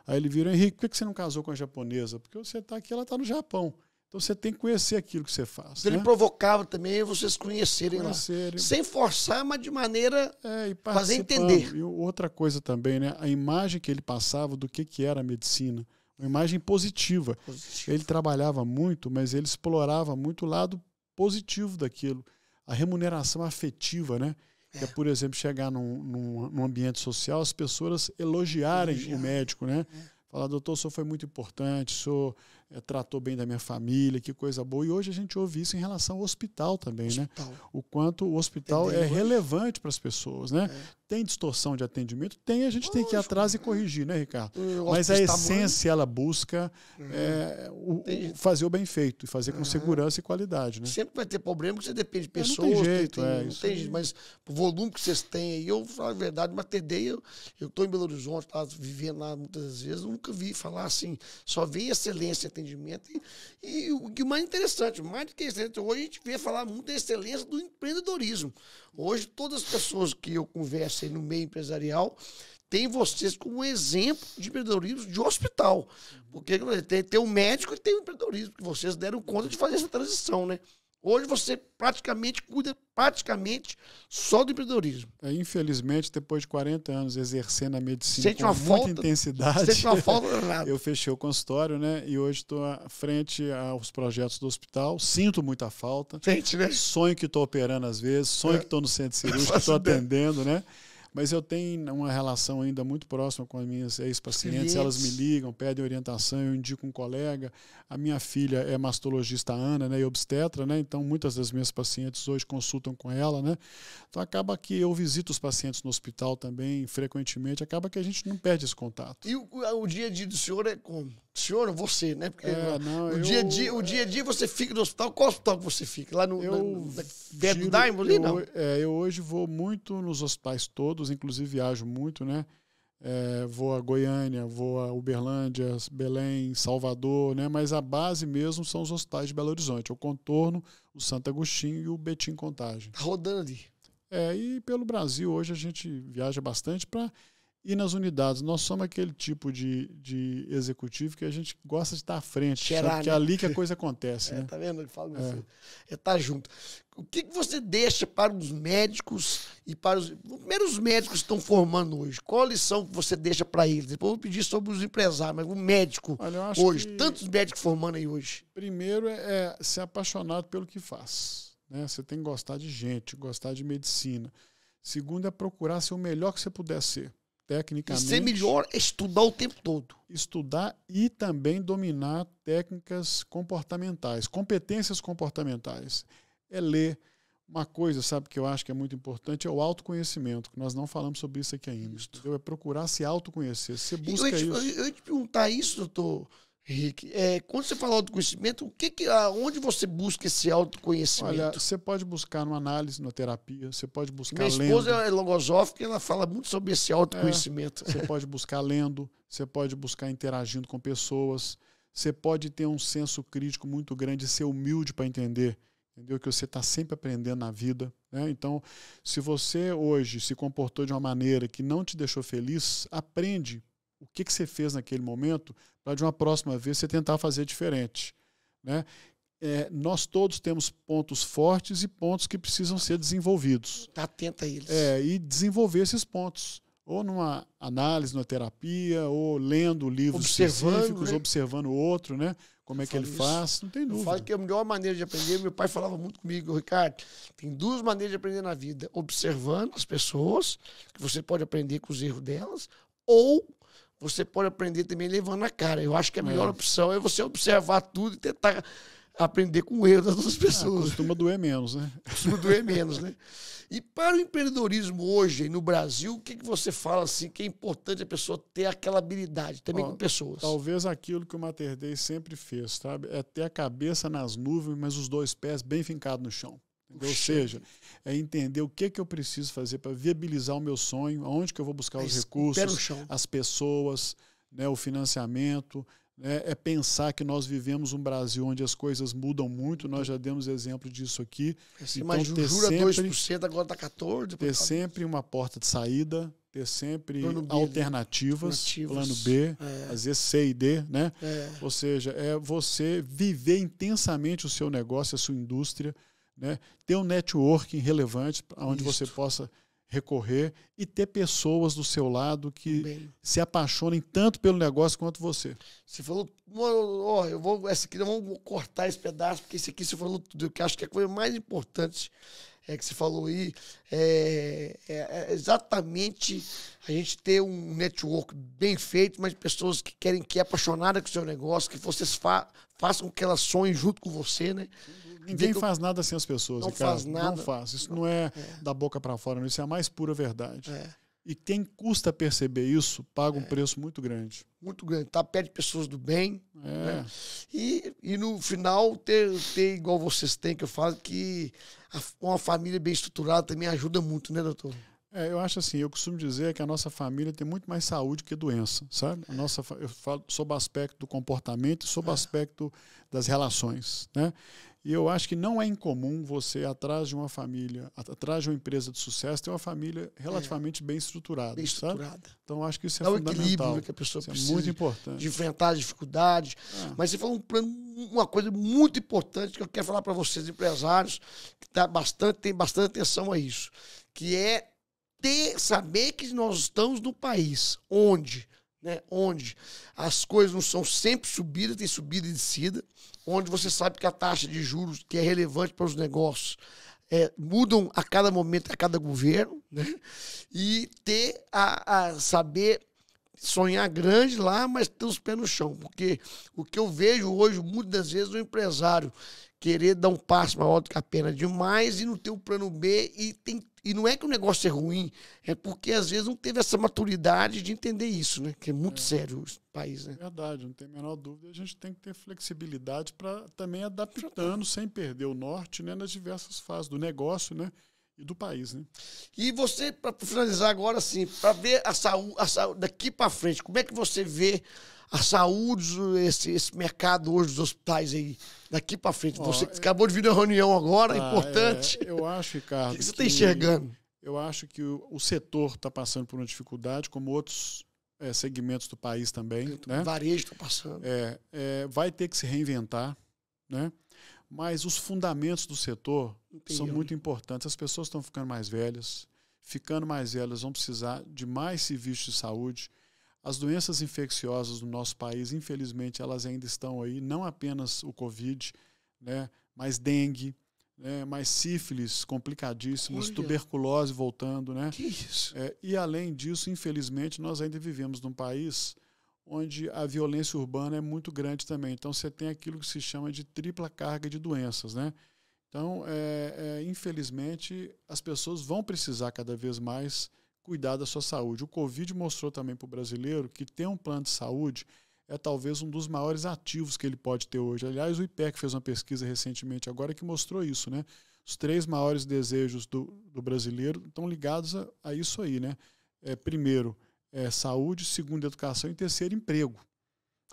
Aí ele vira, Henrique, por que você não casou com a japonesa? Porque você está aqui, ela está no Japão. Então você tem que conhecer aquilo que você faz. Ele né? provocava também vocês conhecerem, conhecerem, lá. Sem forçar, mas de maneira é, fazer entender. E outra coisa também, né? A imagem que ele passava do que, que era a medicina. Uma imagem positiva. Ele trabalhava muito, mas ele explorava muito o lado positivo daquilo. A remuneração afetiva, né? É. Que é, por exemplo, chegar num, num, num ambiente social, as pessoas elogiarem Elogiar. o médico, né? É. Falar, doutor, o senhor foi muito importante, o senhor é, tratou bem da minha família, que coisa boa. E hoje a gente ouve isso em relação ao hospital também, né? hospital. né? O quanto o hospital Entendeu? é relevante para as pessoas, né? É. Tem distorção de atendimento? Tem, a gente tem que ir atrás e corrigir, né, Ricardo? Mas a essência, ela busca uhum. é, o, o fazer o bem feito e fazer com uhum. segurança e qualidade. Né? Sempre vai ter problema, porque você depende de é, pessoas. não tem jeito, tem, é, não tem jeito, mas o volume que vocês têm aí, eu falo a verdade, uma TD, eu estou em Belo Horizonte, lá, vivendo lá muitas vezes, nunca vi falar assim, só vi excelência em atendimento. E, e o que mais interessante, mais do que excelente, hoje a gente vê falar muito da excelência do empreendedorismo. Hoje, todas as pessoas que eu converso, crescer no meio empresarial, tem vocês como exemplo de empreendedorismo de hospital. Porque tem, tem um médico e tem um empreendedorismo, que vocês deram conta de fazer essa transição, né? Hoje você praticamente cuida praticamente só do empreendedorismo. É, infelizmente, depois de 40 anos exercendo a medicina sente com muita falta, intensidade, sente uma falta [laughs] eu fechei o consultório, né? E hoje estou à frente aos projetos do hospital. Sinto muita falta. Sente, né? Sonho que estou operando às vezes, sonho é. que estou no centro [laughs] cirúrgico, estou atendendo, né? Mas eu tenho uma relação ainda muito próxima com as minhas ex-pacientes, elas me ligam, pedem orientação, eu indico um colega. A minha filha é mastologista Ana, né, e obstetra, né? Então muitas das minhas pacientes hoje consultam com ela, né? Então acaba que eu visito os pacientes no hospital também frequentemente, acaba que a gente não perde esse contato. E o, o dia a dia do senhor é como? senhor, você, né? Porque é, não, o, eu, dia dia, o dia a dia você fica no hospital. Qual hospital que você fica? Lá no, eu na, ali, não? Eu, é, eu hoje vou muito nos hospitais todos, inclusive viajo muito, né? É, vou a Goiânia, vou a Uberlândia, Belém, Salvador, né? Mas a base mesmo são os hospitais de Belo Horizonte. É o Contorno, o Santo Agostinho e o Betim Contagem. Tá rodando ali. É, e pelo Brasil hoje a gente viaja bastante para e nas unidades, nós somos aquele tipo de, de executivo que a gente gosta de estar à frente, Cheirar, sabe? Né? que é né? ali que a [laughs] coisa acontece. É, né? Tá vendo? Ele fala com é. você. É tá junto. O que, que você deixa para os médicos e para os. Primeiro, os médicos que estão formando hoje. Qual a lição que você deixa para eles? Depois eu vou pedir sobre os empresários, mas o médico Olha, hoje, que... tantos médicos formando aí hoje. Primeiro é, é ser apaixonado pelo que faz. Né? Você tem que gostar de gente, gostar de medicina. Segundo é procurar ser o melhor que você puder ser tecnicamente. E ser melhor é estudar o tempo todo. Estudar e também dominar técnicas comportamentais, competências comportamentais. É ler. Uma coisa, sabe, que eu acho que é muito importante é o autoconhecimento, que nós não falamos sobre isso aqui ainda. Isso. É procurar se autoconhecer. Você busca eu ia te, isso. Eu ia te perguntar isso, doutor Rick, é, quando você fala autoconhecimento, o que, que onde você busca esse autoconhecimento? Olha, você pode buscar numa análise, na terapia, você pode buscar Minha lendo. Minha esposa é logosófica, ela fala muito sobre esse autoconhecimento. É, você pode buscar lendo, você pode buscar interagindo com pessoas, você pode ter um senso crítico muito grande, ser humilde para entender, entendeu? Que você está sempre aprendendo na vida. Né? Então, se você hoje se comportou de uma maneira que não te deixou feliz, aprende o que, que você fez naquele momento para de uma próxima vez você tentar fazer diferente. Né? É, nós todos temos pontos fortes e pontos que precisam ser desenvolvidos. Está atenta a eles. É, e desenvolver esses pontos. Ou numa análise, numa terapia, ou lendo livros observando, específicos, né? observando o outro, né? Como é eu é que ele isso. faz, não tem dúvida. Eu falo que a melhor maneira de aprender, meu pai falava muito comigo, Ricardo, tem duas maneiras de aprender na vida. Observando as pessoas, que você pode aprender com os erros delas, ou você pode aprender também levando a cara. Eu acho que a é. melhor é. opção é você observar tudo e tentar aprender com o erro das outras ah, pessoas. costuma doer menos, né? [laughs] Costuma doer menos, né? E para o empreendedorismo hoje no Brasil, o que, que você fala assim que é importante a pessoa ter aquela habilidade também Ó, com pessoas? Talvez aquilo que o Mater Dei sempre fez, sabe? É ter a cabeça nas nuvens, mas os dois pés bem fincados no chão. Ou seja, é entender o que, que eu preciso fazer para viabilizar o meu sonho, aonde que eu vou buscar é os recursos, as pessoas, né, o financiamento. Né, é pensar que nós vivemos um Brasil onde as coisas mudam muito, nós já demos exemplo disso aqui. Assim, então, mas jura sempre, 2%, agora está 14%. Ter sempre uma porta de saída, ter sempre plano B, né? alternativas, plano B, é. às vezes C e D, né? É. Ou seja, é você viver intensamente o seu negócio, a sua indústria, né? ter um networking relevante onde Isso. você possa recorrer e ter pessoas do seu lado que Bem. se apaixonem tanto pelo negócio quanto você. Você falou, ó, eu vou essa aqui, vamos cortar esse pedaço porque esse aqui você falou tudo, que acho que é a coisa mais importante é que você falou aí, é, é, é, exatamente a gente ter um network bem feito, mas pessoas que querem que é apaixonada com o seu negócio, que vocês fa façam com que elas sonhem junto com você, né? Sim Ninguém faz nada sem as pessoas. Não Ricardo. faz nada. Não faz. Isso não, é, é, da boca para fora, isso é a mais pura verdade. É. E quem custa perceber isso paga um é. preço muito grande. Muito grande. Tá perto de pessoas do bem. É. Né? E, e no final, ter, ter igual vocês têm, que eu falo que a, uma família bem estruturada também ajuda muito, né, doutor? É, eu acho assim, eu costumo dizer que a nossa família tem muito mais saúde que doença, sabe? A nossa, eu falo sob o aspecto do comportamento e sob o é. aspecto das relações, né? E eu acho que não é incomum você, atrás de uma família, atrás de uma empresa de sucesso, ter uma família é. relativamente é. bem estruturada. Bem estruturada. Sabe? Então, acho que isso é Dá fundamental. o equilíbrio que a pessoa isso é precisa. É muito importante. De enfrentar as dificuldades. É. Mas você falou um, uma coisa muito importante que eu quero falar para vocês, empresários, que tá bastante, tem bastante atenção a isso, que é ter, saber que nós estamos num país onde né, onde as coisas não são sempre subidas, tem subida e descida onde você sabe que a taxa de juros, que é relevante para os negócios, é, mudam a cada momento, a cada governo, né? e ter a, a saber sonhar grande lá, mas ter os pés no chão, porque o que eu vejo hoje, muitas das vezes, o empresário querer dar um passo maior do que a perna demais e não ter o um plano B e tem e não é que o negócio é ruim, é porque às vezes não teve essa maturidade de entender isso, né? Que é muito é, sério o país, né? Verdade, não tem a menor dúvida. A gente tem que ter flexibilidade para também adaptando sem perder o norte, né? Nas diversas fases do negócio, né? e do país, né? E você, para finalizar agora, assim, para ver a saúde, a saúde daqui para frente, como é que você vê a saúde, esse, esse mercado hoje dos hospitais aí, daqui para frente? Você é acabou de vir na reunião agora, ah, importante. É, eu acho, Ricardo. o que você está enxergando? Eu acho que o, o setor está passando por uma dificuldade, como outros é, segmentos do país também. Né? Varejo está passando. É, é, vai ter que se reinventar, né? Mas os fundamentos do setor Entendi. são muito importantes. As pessoas estão ficando mais velhas. Ficando mais velhas, vão precisar de mais serviços de saúde. As doenças infecciosas no nosso país, infelizmente, elas ainda estão aí, não apenas o Covid, né, mas dengue, né, sífilis complicadíssimas, tuberculose voltando. Né? Que isso? É, e além disso, infelizmente, nós ainda vivemos num país onde a violência urbana é muito grande também. Então, você tem aquilo que se chama de tripla carga de doenças, né? Então, é, é, infelizmente, as pessoas vão precisar cada vez mais cuidar da sua saúde. O Covid mostrou também para o brasileiro que ter um plano de saúde é talvez um dos maiores ativos que ele pode ter hoje. Aliás, o IPEC fez uma pesquisa recentemente agora que mostrou isso, né? Os três maiores desejos do, do brasileiro estão ligados a, a isso aí, né? É, primeiro, é, saúde, segundo educação e terceiro emprego.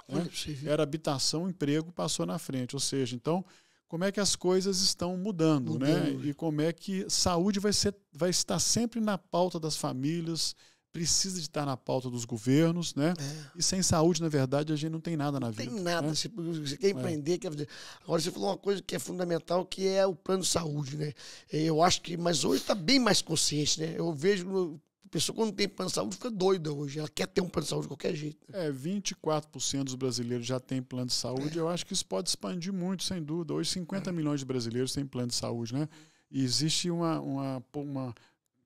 Né? Era habitação, emprego, passou na frente. Ou seja, então, como é que as coisas estão mudando, né? mudando. né? E como é que saúde vai, ser, vai estar sempre na pauta das famílias, precisa de estar na pauta dos governos, né? É. E sem saúde, na verdade, a gente não tem nada na não vida. tem nada. Né? Você, você quer é. empreender, é. quer fazer. Agora, você falou uma coisa que é fundamental, que é o plano de saúde, né? Eu acho que, mas hoje está bem mais consciente, né? Eu vejo pessoa, quando tem plano de saúde, fica doida hoje. Ela quer ter um plano de saúde de qualquer jeito. Né? É, 24% dos brasileiros já tem plano de saúde. É. Eu acho que isso pode expandir muito, sem dúvida. Hoje, 50 é. milhões de brasileiros têm plano de saúde, né? E existe uma, uma, uma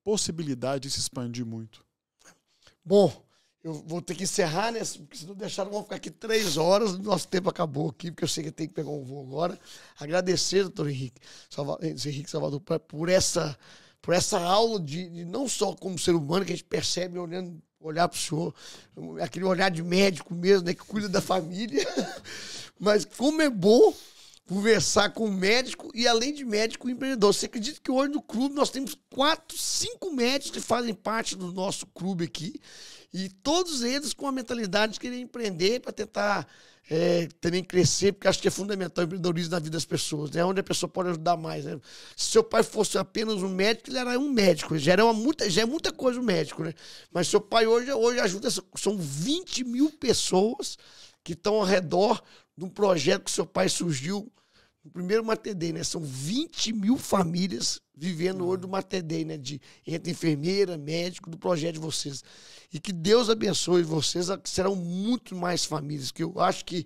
possibilidade de se expandir muito. Bom, eu vou ter que encerrar, né? Porque se não deixaram, vão ficar aqui três horas. Nosso tempo acabou aqui, porque eu sei que tem que pegar um voo agora. Agradecer, doutor Henrique, Salva, Henrique Salvador, por essa por essa aula de, de, não só como ser humano que a gente percebe olhando olhar para o senhor, aquele olhar de médico mesmo, né, que cuida da família, [laughs] mas como é bom conversar com o médico e, além de médico, o empreendedor. Você acredita que hoje no clube nós temos quatro, cinco médicos que fazem parte do nosso clube aqui e todos eles com a mentalidade de querer empreender para tentar é, também crescer, porque acho que é fundamental o empreendedorismo na vida das pessoas, né? Onde a pessoa pode ajudar mais. Né? Se seu pai fosse apenas um médico, ele era um médico. Já, era uma muita, já é muita coisa o um médico, né? Mas seu pai hoje, hoje ajuda, são 20 mil pessoas que estão ao redor de um projeto que seu pai surgiu primeiro Matedei, né? São 20 mil famílias vivendo hoje do Matedei, né? De, entre enfermeira, médico, do projeto de vocês. E que Deus abençoe vocês, serão muito mais famílias, que eu acho que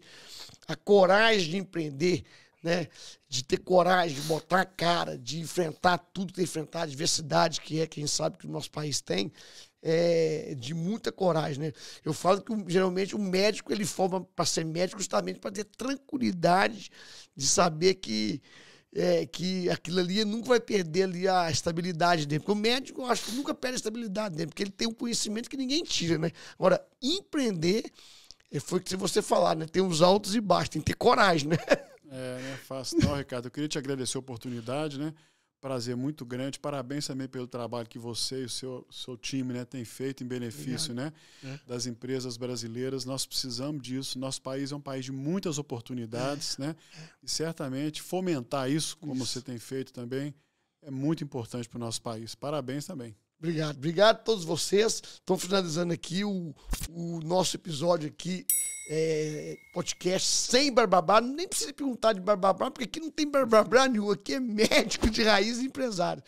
a coragem de empreender, né? De ter coragem, de botar a cara, de enfrentar tudo que enfrentar, a diversidade que é, quem sabe que o nosso país tem, é, de muita coragem, né? Eu falo que geralmente o médico ele forma para ser médico justamente para ter tranquilidade de saber que é, que aquilo ali nunca vai perder ali a estabilidade dele. Porque o médico, eu acho que nunca perde a estabilidade dele, porque ele tem um conhecimento que ninguém tira, né? Agora, empreender é, foi que você falar, né? Tem os altos e baixos, tem que ter coragem, né? É, não é fácil, não, Ricardo. Eu queria te agradecer a oportunidade, né? prazer muito grande. Parabéns também pelo trabalho que você e o seu, seu time né, têm feito em benefício né, é. das empresas brasileiras. Nós precisamos disso. Nosso país é um país de muitas oportunidades, é. né? E certamente fomentar isso, como isso. você tem feito também, é muito importante para o nosso país. Parabéns também. Obrigado. Obrigado a todos vocês. Estão finalizando aqui o, o nosso episódio aqui é, podcast sem barbabá. Nem precisa perguntar de barbabá, porque aqui não tem barbabá nenhum. Aqui é médico de raiz e empresário.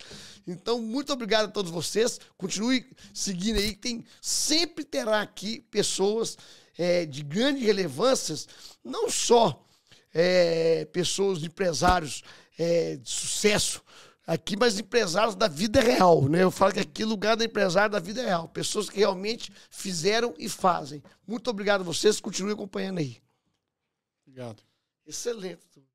Então, muito obrigado a todos vocês. Continue seguindo aí. Tem, sempre terá aqui pessoas é, de grande relevância, não só é, pessoas, empresários é, de sucesso, Aqui, mas empresários da vida real, né? Eu falo que aqui é lugar da empresário da vida real. Pessoas que realmente fizeram e fazem. Muito obrigado a vocês, continuem acompanhando aí. Obrigado. Excelente.